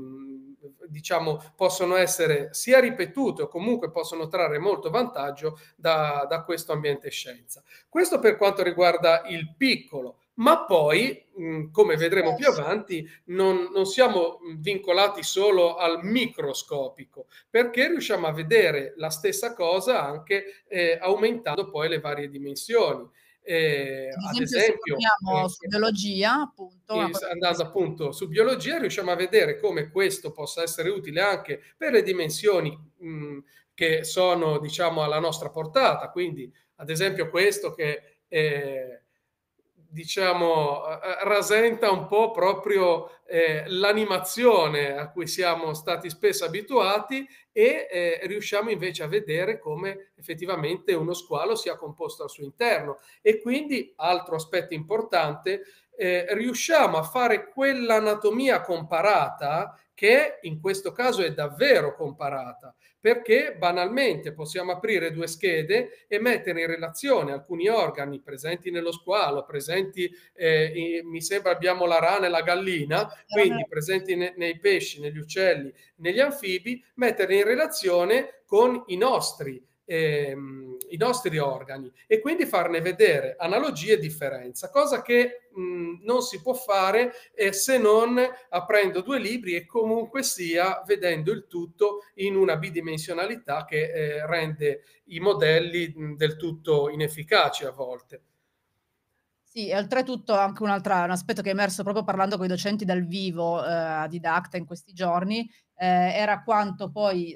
diciamo, possono essere sia ripetute o comunque possono trarre molto vantaggio da, da questo ambiente scienza. Questo per quanto riguarda il piccolo, ma poi come vedremo più avanti, non, non, siamo vincolati solo al microscopico, perché riusciamo a vedere la stessa cosa anche eh, aumentando poi le varie dimensioni. Eh, ad esempio, ad esempio eh, su biologia, appunto, andando appunto su biologia, riusciamo a vedere come questo possa essere utile anche per le dimensioni mh, mm, che sono, diciamo, alla nostra portata. Quindi, ad esempio, questo che eh, diciamo, eh, eh, rasenta un po' proprio eh, l'animazione a cui siamo stati spesso abituati e eh, riusciamo invece a vedere come effettivamente uno squalo sia composto al suo interno. E quindi, altro aspetto importante, eh, riusciamo a fare quell'anatomia comparata che in questo caso è davvero comparata perché banalmente possiamo aprire due schede e mettere in relazione alcuni organi presenti nello squalo, presenti, eh, in, mi sembra abbiamo la rana e la gallina, quindi presenti ne, nei pesci, negli uccelli, negli anfibi, mettere in relazione con i nostri ehm, i nostri organi e quindi farne vedere analogie e differenza, cosa che mh, non si può fare eh, se non aprendo due libri e comunque sia vedendo il tutto in una bidimensionalità che eh, rende i modelli mh, del tutto inefficaci a volte. Sì, e oltretutto anche un, altro, un aspetto che è emerso proprio parlando con i docenti dal vivo eh, a Didacta in questi giorni eh, era quanto poi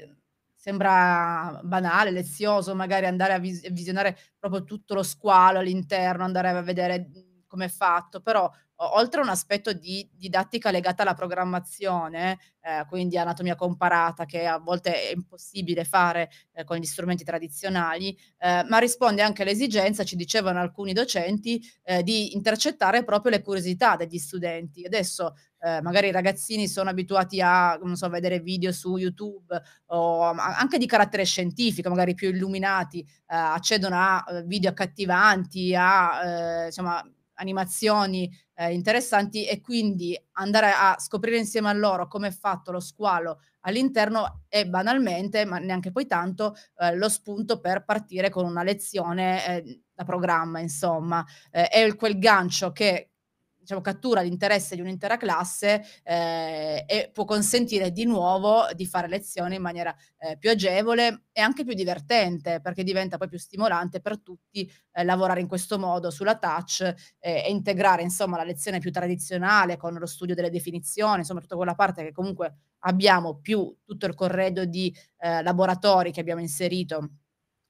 sembra banale, lezioso magari andare a vis- visionare proprio tutto lo squalo all'interno, andare a vedere come è fatto, però oltre a un aspetto di didattica legata alla programmazione, eh, quindi anatomia comparata, che a volte è impossibile fare eh, con gli strumenti tradizionali, eh, ma risponde anche all'esigenza, ci dicevano alcuni docenti, eh, di intercettare proprio le curiosità degli studenti. Adesso eh, magari i ragazzini sono abituati a so, vedere video su YouTube o anche di carattere scientifico, magari più illuminati, eh, accedono a video accattivanti, a insomma animazioni eh, interessanti e quindi andare a scoprire insieme a loro come è fatto lo squalo all'interno è banalmente, ma neanche poi tanto, eh, lo spunto per partire con una lezione eh, da programma, insomma. Eh, è quel gancio che diciamo, cattura l'interesse di un'intera classe eh, e può consentire di nuovo di fare lezioni in maniera eh, più agevole e anche più divertente, perché diventa poi più stimolante per tutti eh, lavorare in questo modo sulla touch eh, e integrare insomma, la lezione più tradizionale con lo studio delle definizioni, insomma tutta quella parte che comunque abbiamo più tutto il corredo di eh, laboratori che abbiamo inserito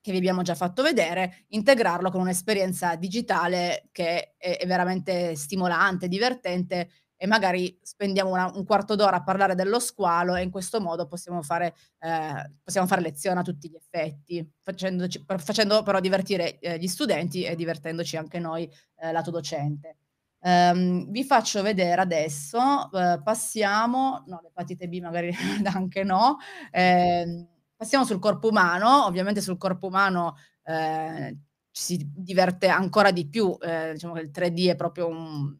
che vi abbiamo già fatto vedere, integrarlo con un'esperienza digitale che è, è veramente stimolante, divertente e magari spendiamo una, un quarto d'ora a parlare dello squalo e in questo modo possiamo fare, eh, possiamo fare lezione a tutti gli effetti, facendo però divertire eh, gli studenti e divertendoci anche noi eh, lato docente. Um, vi faccio vedere adesso, eh, passiamo, no, l'epatite B magari anche no. Ehm, Passiamo sul corpo umano, ovviamente sul corpo umano eh, ci si diverte ancora di più, eh, diciamo che il 3D è proprio un,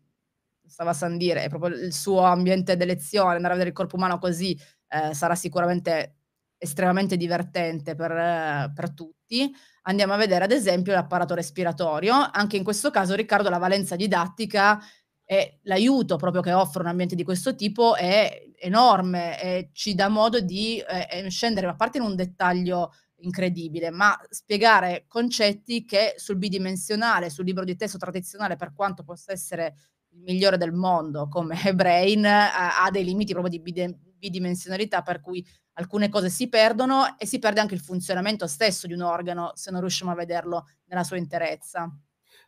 stava a dire, è proprio il suo ambiente d'elezione, andare a vedere il corpo umano così eh, sarà sicuramente estremamente divertente per, eh, per, tutti. Andiamo a vedere ad esempio l'apparato respiratorio, anche in questo caso Riccardo la valenza didattica e l'aiuto proprio che offre un ambiente di questo tipo è enorme e ci dà modo di eh, eh scendere, a parte in un dettaglio incredibile, ma spiegare concetti che sul bidimensionale, sul libro di testo tradizionale, per quanto possa essere il migliore del mondo come Brain, eh, ha dei limiti proprio di bidimensionalità per cui alcune cose si perdono e si perde anche il funzionamento stesso di un organo se non riusciamo a vederlo nella sua interezza.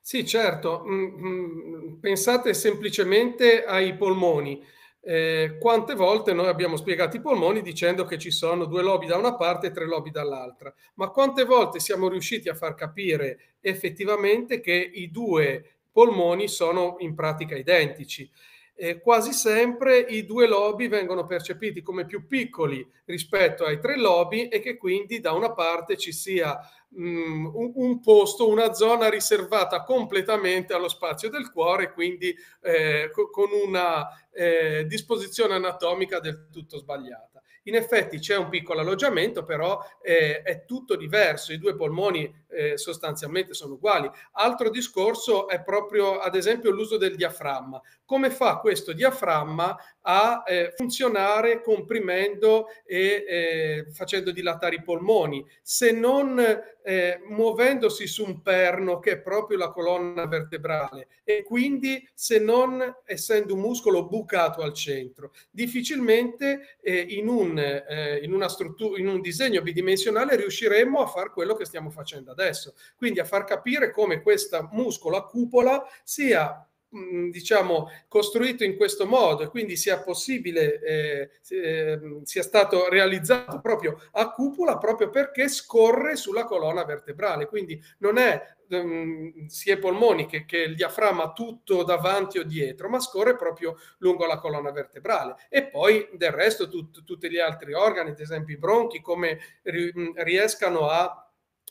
Sì, certo. Mm, mm, pensate semplicemente ai polmoni. Eh, quante volte noi abbiamo spiegato i polmoni dicendo che ci sono due lobi da una parte e tre lobi dall'altra, ma quante volte siamo riusciti a far capire effettivamente che i due polmoni sono in pratica identici? Eh, quasi sempre i due lobi vengono percepiti come più piccoli rispetto ai tre lobi e che quindi da una parte ci sia Mm, un, posto, una zona riservata completamente allo spazio del cuore, quindi eh, con una eh, disposizione anatomica del tutto sbagliata. In effetti c'è un piccolo alloggiamento, però eh, è tutto diverso, i due polmoni eh, sostanzialmente sono uguali. Altro discorso è proprio, ad esempio, l'uso del diaframma. Come fa questo diaframma a eh, funzionare comprimendo e eh, facendo dilatare i polmoni, se non eh, muovendosi su un perno che è proprio la colonna vertebrale e quindi se non essendo un muscolo bucato al centro, difficilmente eh, in un eh, in, struttura, in un disegno bidimensionale riusciremmo a fare quello che stiamo facendo adesso, quindi a far capire come questa muscola cupola sia diciamo, costruito in questo modo e quindi sia possibile, eh, eh, sia stato realizzato proprio a cupola proprio perché scorre sulla colonna vertebrale, quindi non è ehm, sia i polmoni che, che il diaframma tutto davanti o dietro, ma scorre proprio lungo la colonna vertebrale. E poi del resto tut, tutti gli altri organi, ad esempio i bronchi, come riescano a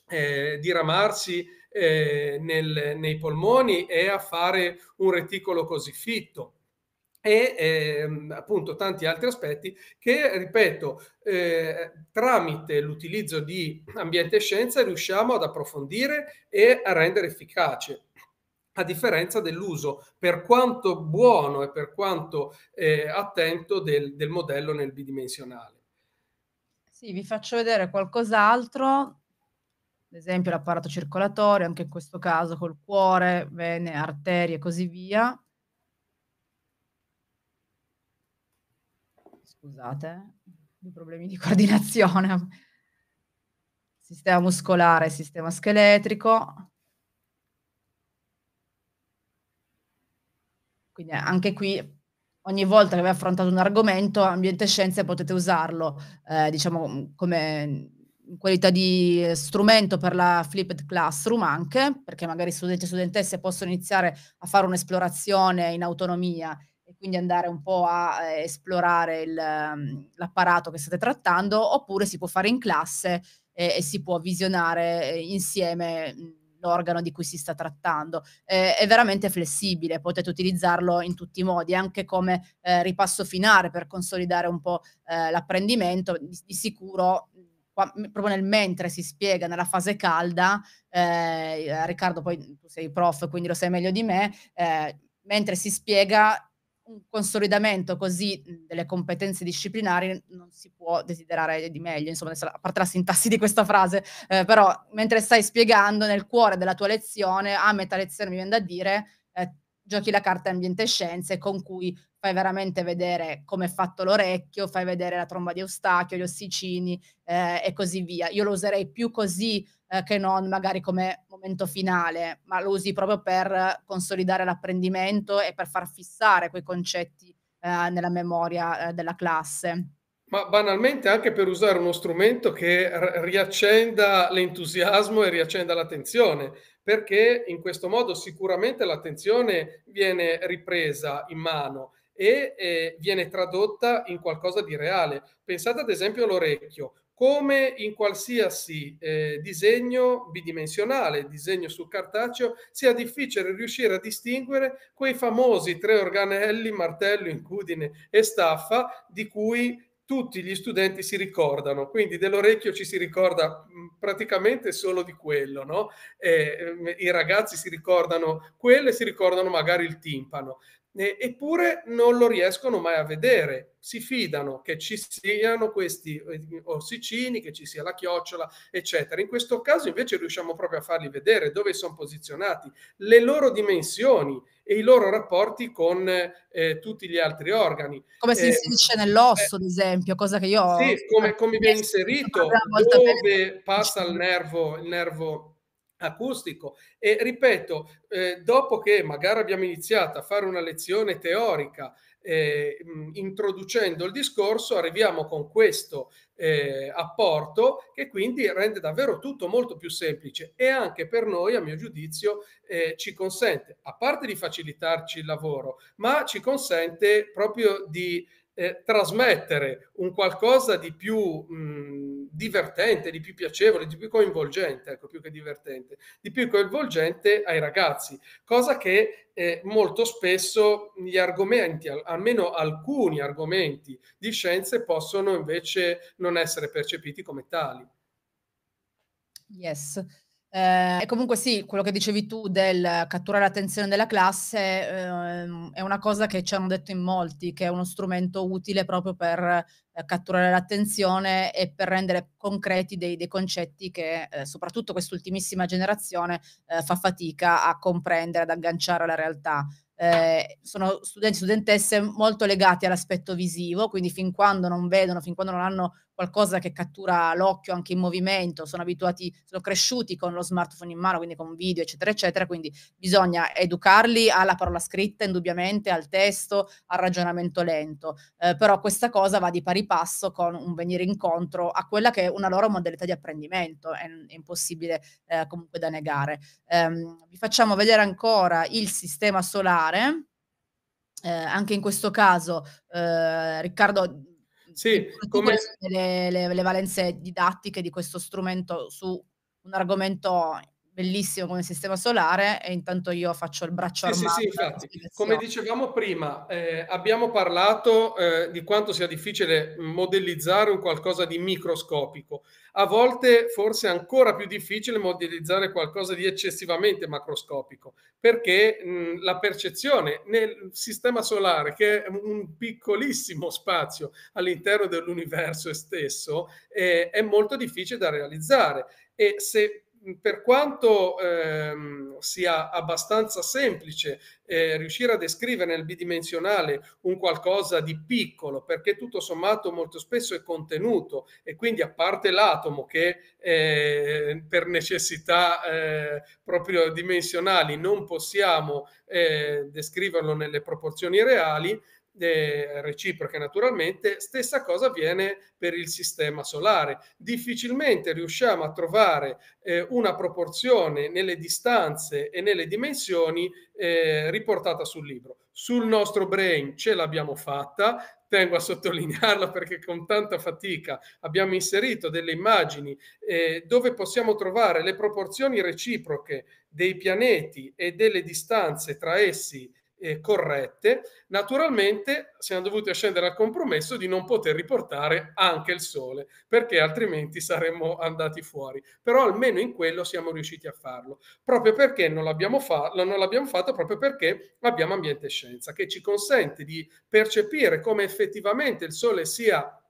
eh, diramarsi eh, nel, nei polmoni e a fare un reticolo così fitto e ehm, appunto tanti altri aspetti che, ripeto, eh, tramite l'utilizzo di ambiente scienza riusciamo ad approfondire e a rendere efficace a differenza dell'uso per quanto buono e per quanto eh, attento del, del modello nel bidimensionale. Sì, vi faccio vedere qualcos'altro ad esempio l'apparato circolatorio, anche in questo caso col cuore, vene, arterie e così via. Scusate, i eh, problemi di coordinazione. Sistema muscolare, sistema scheletrico. Quindi eh, anche qui ogni volta che avete affrontato un argomento, ambiente scienze potete usarlo, eh, diciamo, come in qualità di strumento per la flipped classroom anche, perché magari studenti e studentesse possono iniziare a fare un'esplorazione in autonomia e quindi andare un po' a eh, esplorare il, mm, l'apparato che state trattando, oppure si può fare in classe eh, e si può visionare eh, insieme mm, l'organo di cui si sta trattando. Eh, è veramente flessibile, potete utilizzarlo in tutti i modi, anche come eh, ripasso finale per consolidare un po' l'apprendimento. Di, di sicuro qua, proprio nel mentre si spiega, nella fase calda, eh, eh, Riccardo poi tu sei prof, quindi lo sai meglio di me, eh, mentre si spiega un consolidamento così delle competenze disciplinari non si può desiderare di meglio, insomma, a parte la sintassi di questa frase, eh, però mentre stai spiegando nel cuore della tua lezione, a metà lezione mi viene da dire, eh, giochi la carta ambiente scienze con cui fai veramente vedere come è fatto l'orecchio, fai vedere la tromba di Eustachio, gli ossicini eh, e così via. Io lo userei più così eh, che non magari come momento finale, ma lo usi proprio per consolidare l'apprendimento e per far fissare quei concetti eh, nella memoria eh, della classe. Ma banalmente anche per usare uno strumento che r- riaccenda l'entusiasmo e riaccenda l'attenzione, perché in questo modo sicuramente l'attenzione viene ripresa in mano e eh, viene tradotta in qualcosa di reale. Pensate ad esempio all'orecchio, come in qualsiasi eh, disegno bidimensionale, disegno sul cartaceo, sia difficile riuscire a distinguere quei famosi tre organelli, martello, incudine e staffa di cui tutti gli studenti si ricordano, quindi dell'orecchio ci si ricorda mm, praticamente solo di quello, no? eh, I ragazzi si ricordano quello e si ricordano magari il timpano eppure non lo riescono mai a vedere. Si fidano che ci siano questi eh, ossicini, che ci sia la chiocciola, eccetera. In questo caso invece riusciamo proprio a farli vedere dove sono posizionati, le loro dimensioni e i loro rapporti con eh, tutti gli altri organi. Come si eh, inserisce nell'osso, eh, ad esempio, cosa che io... Sì, come, come viene inserito, dove passa il nervo, il nervo acustico e ripeto eh, dopo che magari abbiamo iniziato a fare una lezione teorica eh, introducendo il discorso arriviamo con questo eh, apporto che quindi rende davvero tutto molto più semplice e anche per noi a mio giudizio eh, ci consente a parte di facilitarci il lavoro ma ci consente proprio di eh, trasmettere un qualcosa di più mh, divertente, di più piacevole, di più coinvolgente, ecco, più che divertente, di più coinvolgente ai ragazzi, cosa che eh, molto spesso gli argomenti, al, almeno alcuni argomenti di scienze possono invece non essere percepiti come tali. Yes. Eh, e comunque sì, quello che dicevi tu del catturare l'attenzione della classe eh, è una cosa che ci hanno detto in molti, che è uno strumento utile proprio per eh, catturare l'attenzione e per rendere concreti dei, dei concetti che eh, soprattutto quest'ultimissima generazione eh, fa fatica a comprendere, ad agganciare alla realtà. Eh, sono studenti e studentesse molto legati all'aspetto visivo, quindi fin quando non vedono, fin quando non hanno qualcosa che cattura l'occhio anche in movimento, sono abituati, sono cresciuti con lo smartphone in mano, quindi con video, eccetera, eccetera, quindi bisogna educarli alla parola scritta, indubbiamente, al testo, al ragionamento lento, eh, però questa cosa va di pari passo con un venire incontro a quella che è una loro modalità di apprendimento, è, è impossibile eh, comunque da negare. Um, vi facciamo vedere ancora il sistema solare. Eh, anche in questo caso, eh, Riccardo sì, come... le, le, le valenze didattiche di questo strumento su un argomento bellissimo come sistema solare e intanto io faccio il braccio sì, armato. Sì, sì, infatti. Come dicevamo prima, eh, abbiamo parlato eh, di quanto sia difficile modellizzare un qualcosa di microscopico. A volte forse è ancora più difficile modellizzare qualcosa di eccessivamente macroscopico, perché mh, mm, la percezione nel sistema solare, che è un piccolissimo spazio all'interno dell'universo stesso, eh, è molto difficile da realizzare. E se per quanto ehm, sia abbastanza semplice eh, riuscire a descrivere nel bidimensionale un qualcosa di piccolo, perché tutto sommato molto spesso è contenuto e quindi a parte l'atomo che eh, per necessità eh, proprio dimensionali non possiamo eh, descriverlo nelle proporzioni reali, eh, reciproche naturalmente, stessa cosa avviene per il sistema solare. Difficilmente riusciamo a trovare eh, una proporzione nelle distanze e nelle dimensioni eh, riportata sul libro. Sul nostro brain ce l'abbiamo fatta, tengo a sottolinearla perché con tanta fatica abbiamo inserito delle immagini eh, dove possiamo trovare le proporzioni reciproche dei pianeti e delle distanze tra essi eh, corrette, naturalmente siamo dovuti scendere al compromesso di non poter riportare anche il sole, perché altrimenti saremmo andati fuori. Però almeno in quello siamo riusciti a farlo, proprio perché non l'abbiamo, fa- non l'abbiamo fatto, proprio perché abbiamo ambiente scienza, che ci consente di percepire come effettivamente il sole sia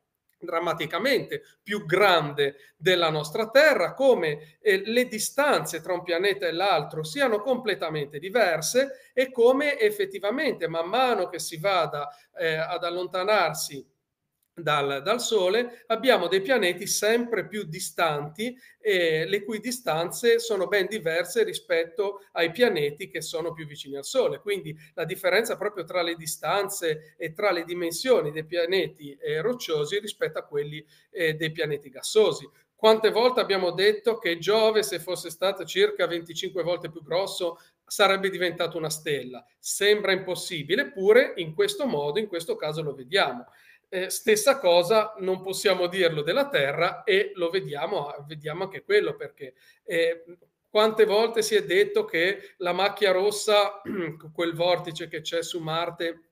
drammaticamente più grande della nostra Terra, come eh, le distanze tra un pianeta e l'altro siano completamente diverse e come effettivamente man mano che si vada eh, ad allontanarsi dal, dal, Sole, abbiamo dei pianeti sempre più distanti, eh, le cui distanze sono ben diverse rispetto ai pianeti che sono più vicini al Sole. Quindi la differenza proprio tra le distanze e tra le dimensioni dei pianeti eh, rocciosi rispetto a quelli eh, dei pianeti gassosi. Quante volte abbiamo detto che Giove, se fosse stato circa 25 volte più grosso, sarebbe diventato una stella? Sembra impossibile, eppure in questo modo, in questo caso lo vediamo. Eh, stessa cosa non possiamo dirlo della Terra e lo vediamo, vediamo anche quello perché eh, quante volte si è detto che la macchia rossa, quel vortice che c'è su Marte,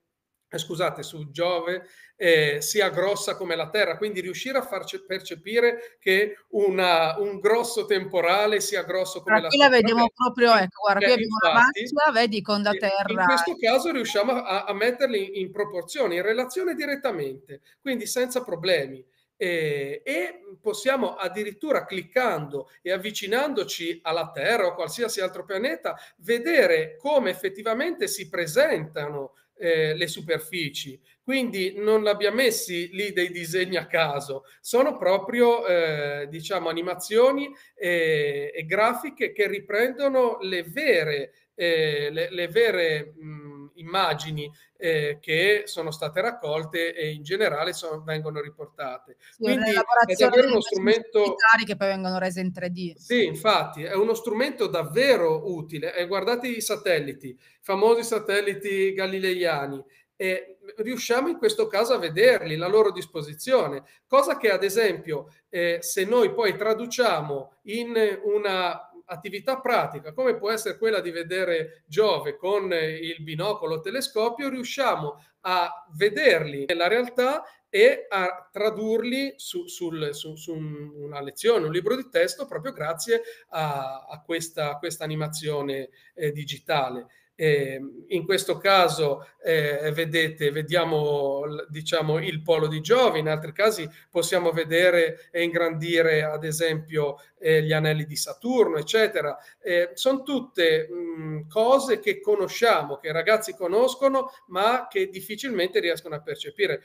eh, scusate, su Giove eh, sia grossa come la Terra, quindi riuscire a farci percepire che una, un grosso temporale sia grosso come allora, la qui Terra. Qui la vediamo proprio, ecco, guarda, qui abbiamo la macchia, vedi con la Terra. In questo caso riusciamo a, a metterli in, in proporzione, in relazione direttamente, quindi senza problemi. E, e possiamo addirittura cliccando e avvicinandoci alla Terra o a qualsiasi altro pianeta vedere come effettivamente si presentano eh, le superfici. Quindi non l'abbiamo messi lì dei disegni a caso, sono proprio eh, diciamo animazioni e, eh, e, grafiche che riprendono le vere, eh, le, le, vere mh, immagini eh, che sono state raccolte e in generale sono, vengono riportate. Sì, Quindi è davvero uno strumento... Che poi vengono rese in 3D. Sì, infatti, è uno strumento davvero utile. E eh, guardate i satelliti, i famosi satelliti galileiani, e riusciamo in questo caso a vederli, la loro disposizione, cosa che ad esempio eh, se noi poi traduciamo in una attività pratica, come può essere quella di vedere Giove con il binocolo telescopio, riusciamo a vederli nella realtà e a tradurli su, sul, su, su una lezione, un libro di testo, proprio grazie a, a, questa, questa, animazione eh, digitale. Eh, in questo caso eh, vedete, vediamo diciamo, il polo di Giove, in altri casi possiamo vedere e ingrandire ad esempio eh, gli anelli di Saturno, eccetera. Eh, sono tutte mh, mm, cose che conosciamo, che i ragazzi conoscono, ma che difficilmente riescono a percepire.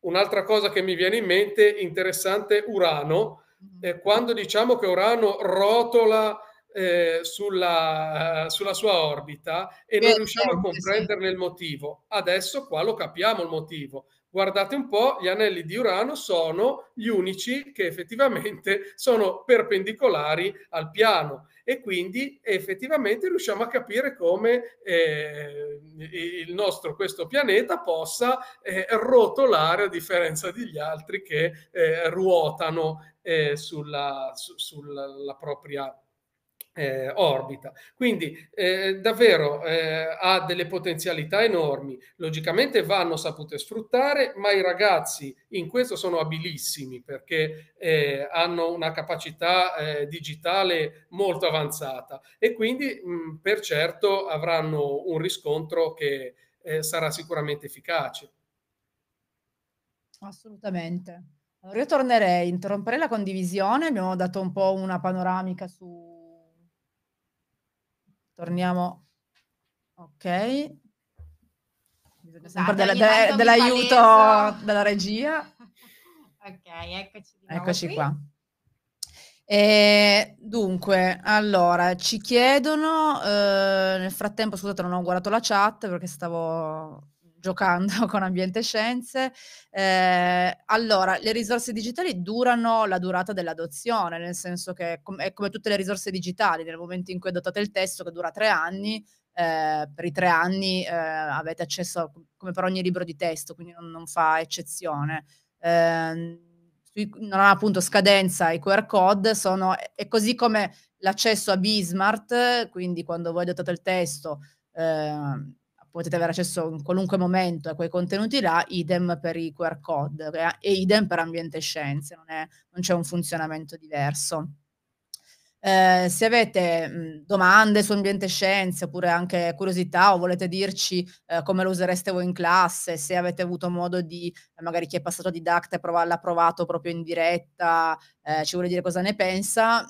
Un'altra cosa che mi viene in mente interessante, Urano, mm-hmm. eh, quando diciamo che Urano rotola eh, sulla, sulla, sua orbita e non eh, riusciamo a comprenderne sì. il motivo. Adesso qua lo capiamo il motivo. Guardate un po', gli anelli di Urano sono gli unici che effettivamente sono perpendicolari al piano e quindi effettivamente riusciamo a capire come eh, il nostro questo pianeta possa eh, rotolare a differenza degli altri che eh, ruotano sulla, su, sulla propria eh, orbita. Quindi eh, davvero eh, ha delle potenzialità enormi, logicamente vanno sapute sfruttare, ma i ragazzi in questo sono abilissimi perché eh, hanno una capacità eh, digitale molto avanzata e quindi mh, mm, per certo avranno un riscontro che eh, sarà sicuramente efficace. Assolutamente. Allora io tornerei, interromperei la condivisione, abbiamo dato un po' una panoramica su torniamo. Ok. Bisogna sempre della, de, dell'aiuto della regia. ok, eccoci, eccoci qua. E dunque, allora, ci chiedono, eh, nel frattempo scusate non ho guardato la chat perché stavo giocando con ambiente scienze. Eh, allora, le risorse digitali durano la durata dell'adozione, nel senso che è come tutte le risorse digitali, nel momento in cui adottate il testo che dura tre anni, eh, per i tre anni eh, avete accesso come per ogni libro di testo, quindi non, non fa eccezione. Ehm, sui, non ha appunto scadenza i QR code, sono, è così come l'accesso a Bismart, quindi quando voi adottate il testo ehm, potete avere accesso in qualunque momento a quei contenuti là, idem per i QR code eh, e idem per ambiente e scienze, non, è, non c'è un funzionamento diverso. Eh, se avete mh, domande su ambiente e scienze oppure anche curiosità o volete dirci eh, come lo usereste voi in classe, se avete avuto modo di, eh, magari chi è passato a didatta prov- l'ha provato proprio in diretta, eh, ci vuole dire cosa ne pensa,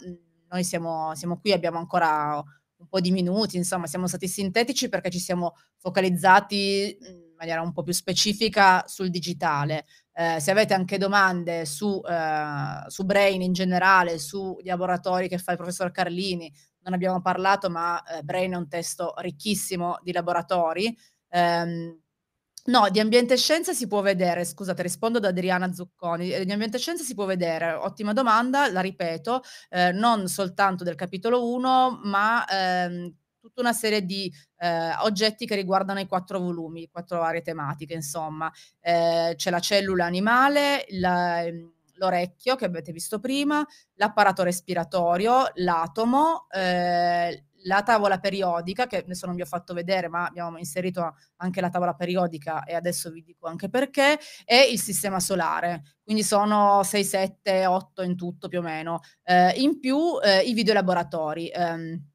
noi siamo, siamo qui, abbiamo ancora un po' minuti, insomma siamo stati sintetici perché ci siamo focalizzati mm, in maniera un po' più specifica sul digitale. Eh, se avete anche domande su, eh, su Brain in generale, sugli laboratori che fa il professor Carlini, non abbiamo parlato, ma eh, Brain è un testo ricchissimo di laboratori. Ehm, No, di ambiente scienze si può vedere, scusate, rispondo ad Adriana Zucconi. Eh, di ambiente scienze si può vedere, ottima domanda, la ripeto, eh, non soltanto del capitolo 1, ma ehm, tutta una serie di eh, oggetti che riguardano i quattro volumi, quattro aree tematiche, insomma. Eh, c'è la cellula animale, la, ehm, l'orecchio che avete visto prima, l'apparato respiratorio, l'atomo, eh, la tavola periodica, che adesso non vi ho fatto vedere, ma abbiamo inserito anche la tavola periodica e adesso vi dico anche perché, e il sistema solare. Quindi sono 6, 7, 8 in tutto più o meno. Eh, in più eh, i video laboratori. Ehm,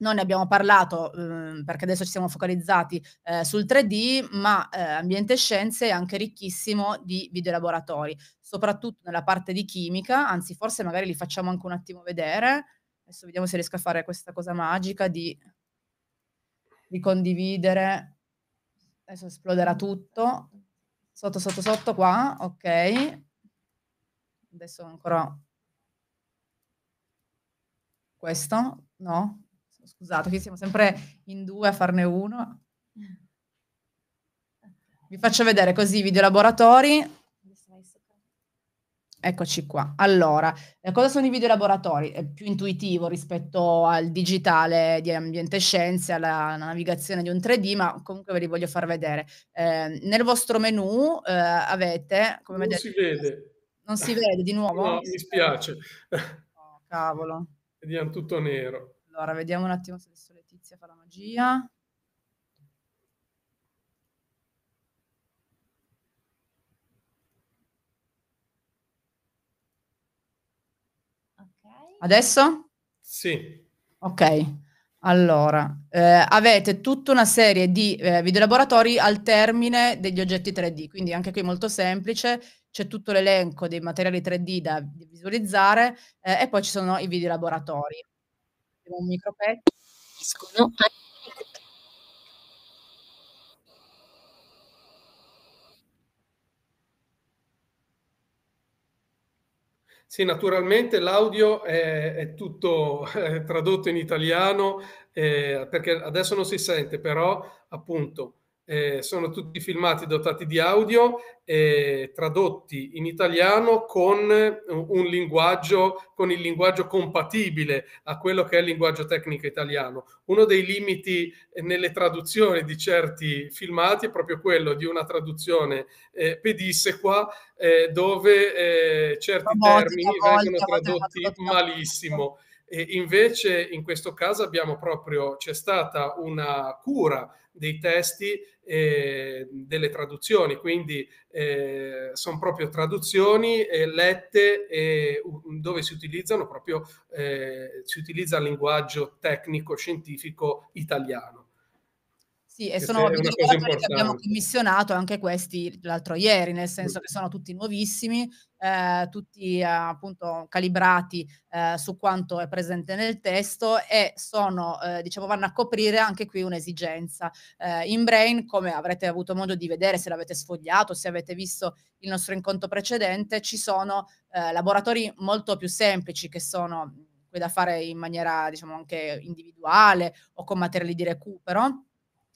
noi ne abbiamo parlato ehm, perché adesso ci siamo focalizzati eh, sul 3D, ma eh, ambiente scienze è anche ricchissimo di video laboratori, soprattutto nella parte di chimica, anzi forse magari li facciamo anche un attimo vedere. Adesso vediamo se riesco a fare questa cosa magica di, di condividere. Adesso esploderà tutto. Sotto, sotto, sotto qua. Ok. Adesso ancora questo. No, scusate, qui siamo sempre in due a farne uno. Vi faccio vedere così i video laboratori Eccoci qua. Allora, eh, cosa sono i video laboratori? È più intuitivo rispetto al digitale di ambiente scienze, alla navigazione di un 3D, ma comunque ve li voglio far vedere. Eh, nel vostro menu eh, avete... Come non vedete, si vede. Non si vede di nuovo? No, mi spiace. Oh, cavolo. Vediamo tutto nero. Allora, vediamo un attimo se adesso Letizia fa la magia. Adesso? Sì. Ok. Allora, eh, avete tutta una serie di eh, videolaboratori al termine degli oggetti 3D, quindi anche qui molto semplice, c'è tutto l'elenco dei materiali 3D da visualizzare eh, e poi ci sono i videolaboratori. Un micropezzo. Sì, naturalmente l'audio è, è tutto è tradotto in italiano eh, perché adesso non si sente, però appunto eh, sono tutti filmati dotati di audio eh, tradotti in italiano con eh, un linguaggio, con il linguaggio compatibile a quello che è il linguaggio tecnico italiano. Uno dei limiti eh, nelle traduzioni di certi filmati è proprio quello di una traduzione eh, pedissequa eh, dove certi termini vengono tradotti volta, malissimo. E invece in questo caso abbiamo proprio, c'è stata una cura dei testi e eh, delle traduzioni, quindi eh, sono proprio traduzioni eh, lette eh, dove si utilizzano proprio, eh, si utilizza il linguaggio tecnico-scientifico italiano. Sì, e sono video diciamo che abbiamo commissionato anche questi l'altro ieri, nel senso che sono tutti nuovissimi, eh, tutti eh, appunto calibrati eh, su quanto è presente nel testo e sono, eh, diciamo, vanno a coprire anche qui un'esigenza. Eh, in Brain, come avrete avuto modo di vedere se l'avete sfogliato, se avete visto il nostro incontro precedente, ci sono eh, laboratori molto più semplici che sono quelli da fare in maniera, diciamo, anche individuale o con materiali di recupero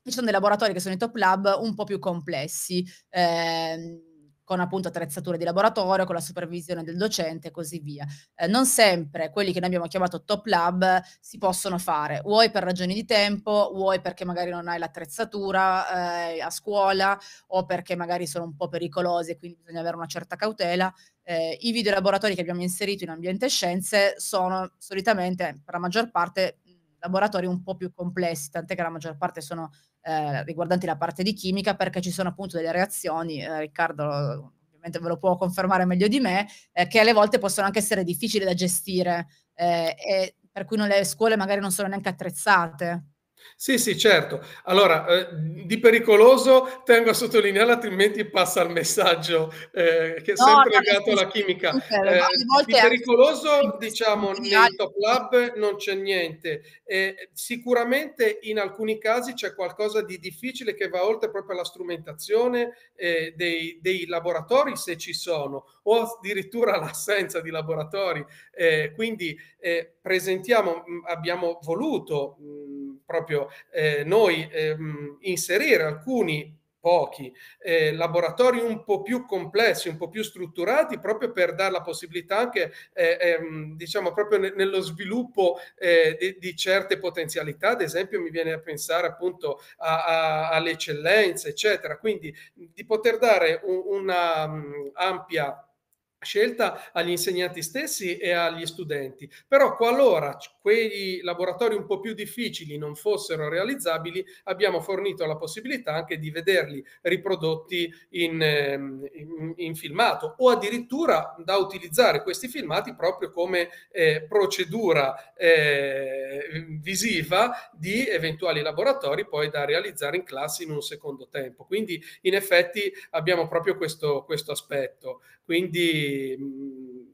ci sono dei laboratori che sono i top lab un po' più complessi, eh, con appunto attrezzature di laboratorio, con la supervisione del docente e così via. Eh, non sempre quelli che noi abbiamo chiamato top lab si possono fare, vuoi per ragioni di tempo, vuoi perché magari non hai l'attrezzatura eh, a scuola o perché magari sono un po' pericolosi e quindi bisogna avere una certa cautela. Eh, I video laboratori che abbiamo inserito in ambiente scienze sono solitamente, per la maggior parte, laboratori un po' più complessi, tant'è che la maggior parte sono eh, riguardanti la parte di chimica perché ci sono appunto delle reazioni, eh, Riccardo ovviamente ve lo può confermare meglio di me, eh, che alle volte possono anche essere difficili da gestire eh, e per cui le scuole magari non sono neanche attrezzate sì, sì, certo. Allora, eh, di pericoloso tengo a sottolineare, altrimenti passa il messaggio eh, che è no, sempre legato alla chimica. Super, eh, di pericoloso, diciamo, nei top lab non c'è niente. Eh, sicuramente in alcuni casi c'è qualcosa di difficile che va oltre proprio alla strumentazione eh, dei, dei, laboratori, se ci sono, o addirittura l'assenza di laboratori. Eh, quindi presentiamo, mm, abbiamo voluto... Mh, mm, proprio eh, noi ehm, inserire alcuni pochi, eh, laboratori un po' più complessi, un po' più strutturati, proprio per dare la possibilità anche, eh, ehm, diciamo, proprio ne- nello sviluppo eh, di-, di, certe potenzialità, ad esempio mi viene a pensare appunto a- a- alle eccellenze, eccetera, quindi di poter dare un- una um, ampia scelta agli insegnanti stessi e agli studenti. Però qualora quei laboratori un po' più difficili non fossero realizzabili, abbiamo fornito la possibilità anche di vederli riprodotti in, ehm, in, in filmato o addirittura da utilizzare questi filmati proprio come eh, procedura eh, visiva di eventuali laboratori poi da realizzare in classe in un secondo tempo. Quindi in effetti abbiamo proprio questo, questo aspetto. Quindi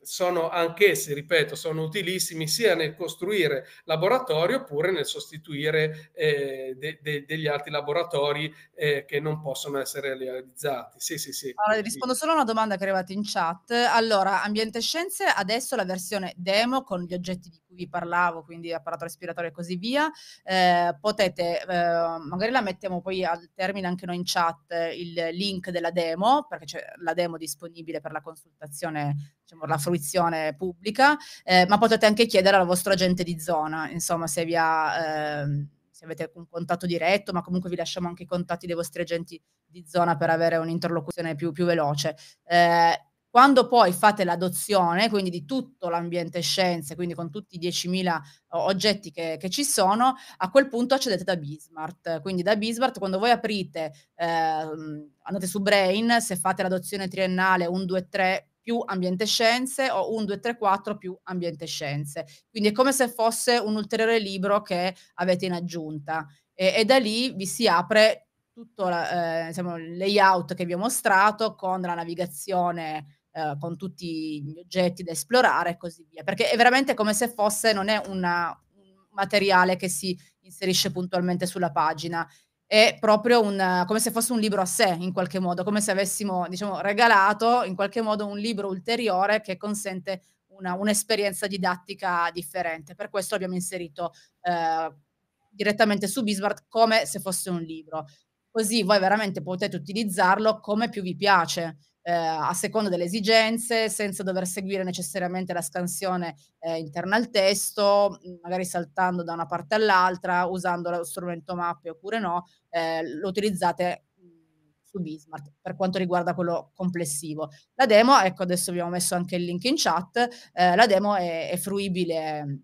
sono anch'essi, ripeto, sono utilissimi sia nel costruire laboratori oppure nel sostituire eh, de, de, degli altri laboratori eh, che non possono essere realizzati. Sì, sì, sì. Allora, rispondo solo a una domanda che è arrivata in chat. Allora, Ambiente Scienze adesso la versione demo con gli oggetti di cui vi parlavo, quindi apparato respiratorio e così via, eh, potete, eh, magari la mettiamo poi al termine anche noi in chat, il link della demo, perché c'è la demo disponibile per la consultazione diciamo, la fruizione pubblica, eh, ma potete anche chiedere al vostro agente di zona, insomma, se vi ha... Eh, se avete un contatto diretto, ma comunque vi lasciamo anche i contatti dei vostri agenti di zona per avere un'interlocuzione più, più veloce. Eh, quando poi fate l'adozione, quindi di tutto l'ambiente scienze, quindi con tutti i 10.000 oggetti che, che ci sono, a quel punto accedete da Bismart. Quindi da Bismart, quando voi aprite, eh, andate su Brain, se fate l'adozione triennale 1, 2, 3 più ambiente scienze o 1, 2, 3, 4 più ambiente scienze. Quindi è come se fosse un ulteriore libro che avete in aggiunta. E, e da lì vi si apre tutto la, eh, diciamo, il layout che vi ho mostrato con la navigazione eh, con tutti gli oggetti da esplorare e così via. Perché è veramente come se fosse, non è una, un materiale che si inserisce puntualmente sulla pagina, è proprio un, come se fosse un libro a sé in qualche modo, come se avessimo diciamo, regalato in qualche modo un libro ulteriore che consente una, un'esperienza didattica differente. Per questo abbiamo inserito eh, direttamente su Bismarck come se fosse un libro. Così voi veramente potete utilizzarlo come più vi piace eh, a seconda delle esigenze, senza dover seguire necessariamente la scansione eh, interna al testo, mm, magari saltando da una parte all'altra, usando lo strumento mappe oppure no, eh, lo utilizzate mm, su Bismart per quanto riguarda quello complessivo. La demo, ecco adesso abbiamo messo anche il link in chat, eh, la demo è, è fruibile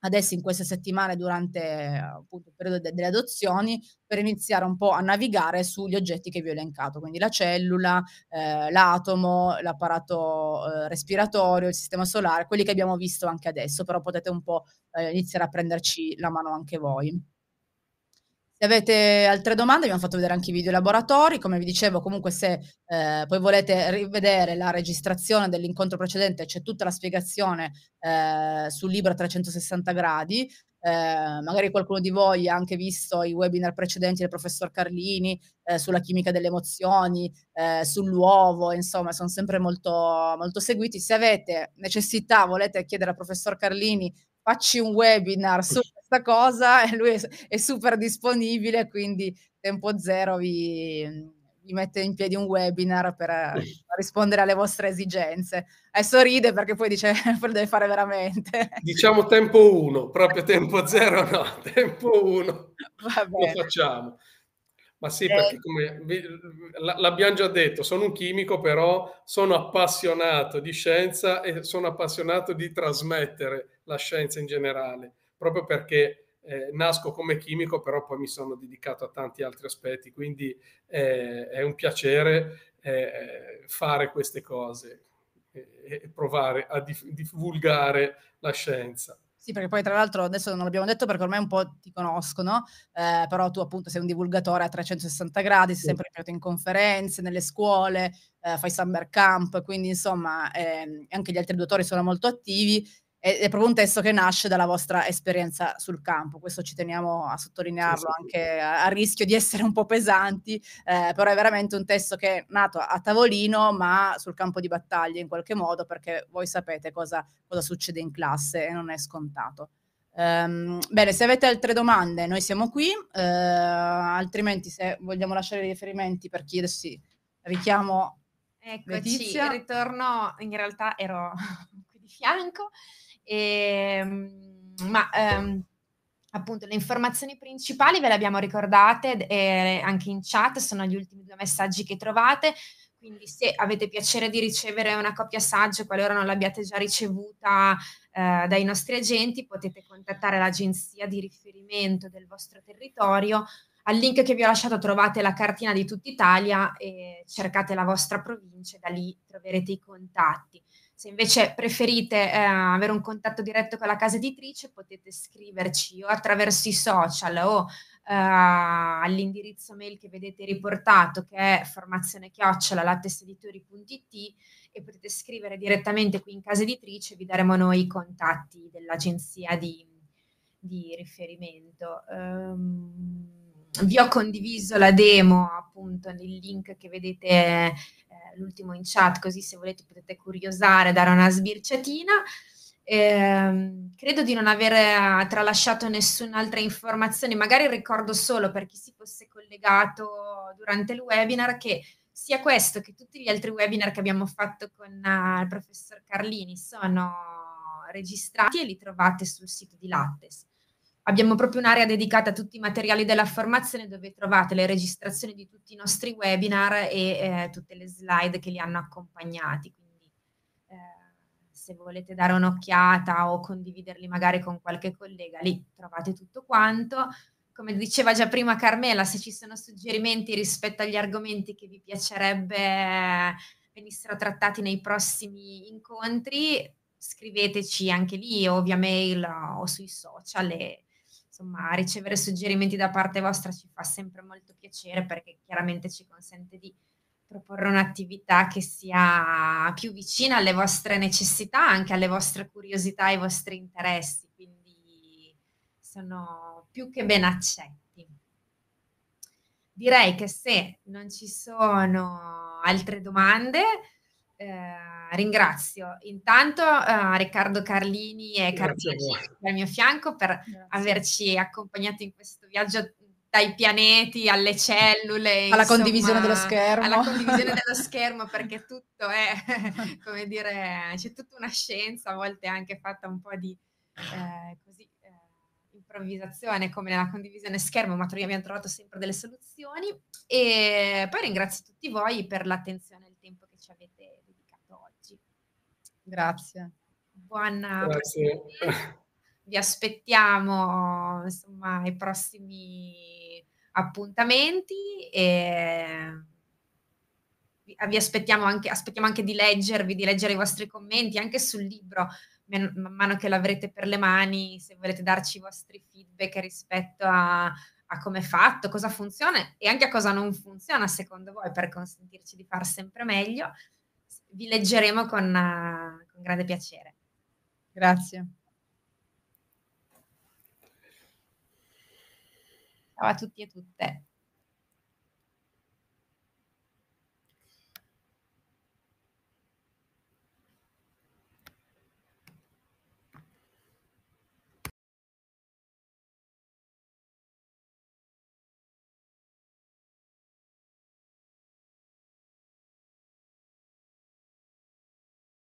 adesso in queste settimane durante appunto il periodo de- delle adozioni per iniziare un po' a navigare sugli oggetti che vi ho elencato, quindi la cellula, eh, l'atomo, l'apparato eh, respiratorio, il sistema solare, quelli che abbiamo visto anche adesso, però potete un po' eh, iniziare a prenderci la mano anche voi. Se avete altre domande, abbiamo fatto vedere anche i video laboratori. Come vi dicevo, comunque, se eh, poi volete rivedere la registrazione dell'incontro precedente, c'è tutta la spiegazione eh, sul libro a 360 gradi. Eh, magari qualcuno di voi ha anche visto i webinar precedenti del professor Carlini eh, sulla chimica delle emozioni, eh, sull'uovo, insomma, sono sempre molto, molto seguiti. Se avete necessità, volete chiedere al professor Carlini facci un webinar su questa cosa e lui è super disponibile, quindi tempo zero vi, vi mette in piedi un webinar per rispondere alle vostre esigenze. Adesso ride perché poi dice lo deve fare veramente. Diciamo tempo uno, proprio tempo zero no, tempo uno. Lo facciamo. Ma sì, eh. perché come l'abbiamo già detto, sono un chimico, però sono appassionato di scienza e sono appassionato di trasmettere la scienza in generale, proprio perché eh, nasco come chimico, però poi mi sono dedicato a tanti altri aspetti, quindi eh, è un piacere eh, fare queste cose e, e provare a dif- divulgare la scienza. Sì, perché poi tra l'altro adesso non l'abbiamo detto perché ormai un po' ti conoscono, eh, però tu appunto sei un divulgatore a 360 gradi, sei sì. sempre impegnato in conferenze, nelle scuole, eh, fai summer camp, quindi insomma eh, anche gli altri due autori sono molto attivi è, è, proprio un testo che nasce dalla vostra esperienza sul campo. Questo ci teniamo a sottolinearlo sì, sì. anche a, rischio di essere un po' pesanti, eh, però è veramente un testo che è nato a tavolino, ma sul campo di battaglia in qualche modo, perché voi sapete cosa, cosa succede in classe e non è scontato. Um, bene, se avete altre domande, noi siamo qui, uh, altrimenti se vogliamo lasciare i riferimenti per chiedersi, richiamo. Eccoci, Letizia. ritorno, in realtà ero qui di fianco. E, ehm, ma ehm, appunto le informazioni principali ve le abbiamo ricordate eh, anche in chat, sono gli ultimi due messaggi che trovate. Quindi se avete piacere di ricevere una copia saggio, qualora non l'abbiate già ricevuta eh, dai nostri agenti, potete contattare l'agenzia di riferimento del vostro territorio. Al link che vi ho lasciato trovate la cartina di tutta Italia e cercate la vostra provincia, da lì troverete i contatti. Se invece preferite eh, avere un contatto diretto con la casa editrice, potete scriverci o attraverso i social o eh, all'indirizzo mail che vedete riportato, che è formazione chiocciola e potete scrivere direttamente qui in casa editrice, vi daremo noi i contatti dell'agenzia di, di riferimento. Um, vi ho condiviso la demo appunto nel link che vedete eh, l'ultimo in chat, così se volete potete curiosare, dare una sbirciatina. Eh, credo di non aver eh, tralasciato nessun'altra informazione, magari ricordo solo per chi si fosse collegato durante il webinar che sia questo che tutti gli altri webinar che abbiamo fatto con uh, il professor Carlini sono registrati e li trovate sul sito di Lattes. Abbiamo proprio un'area dedicata a tutti i materiali della formazione dove trovate le registrazioni di tutti i nostri webinar e eh, tutte le slide che li hanno accompagnati. Quindi eh, se volete dare un'occhiata o condividerli magari con qualche collega, lì trovate tutto quanto. Come diceva già prima Carmela, se ci sono suggerimenti rispetto agli argomenti che vi piacerebbe eh, venissero trattati nei prossimi incontri, scriveteci anche lì o via mail o sui social e insomma, ricevere suggerimenti da parte vostra ci fa sempre molto piacere perché chiaramente ci consente di proporre un'attività che sia più vicina alle vostre necessità, anche alle vostre curiosità, ai vostri interessi, quindi sono più che ben accetti. Direi che se non ci sono altre domande, eh, ringrazio intanto uh, Riccardo Carlini e Carlini al mio fianco per Grazie. averci accompagnato in questo viaggio dai pianeti alle cellule alla insomma, condivisione dello schermo alla condivisione dello schermo perché tutto è come dire c'è tutta una scienza a volte anche fatta un po' di eh, così eh, improvvisazione come nella condivisione schermo, ma abbiamo trovato sempre delle soluzioni. E poi ringrazio tutti voi per l'attenzione Grazie. Buona Grazie. Vi aspettiamo insomma, ai prossimi appuntamenti e ah, vi aspettiamo anche, aspettiamo anche di leggervi, di leggere i vostri commenti anche sul libro man mano che l'avrete per le mani, se volete darci i vostri feedback rispetto a, a come è fatto, cosa funziona e anche a cosa non funziona secondo voi per consentirci di far sempre meglio. Vi leggeremo con, con grande piacere. Grazie. Ciao a tutti e tutte.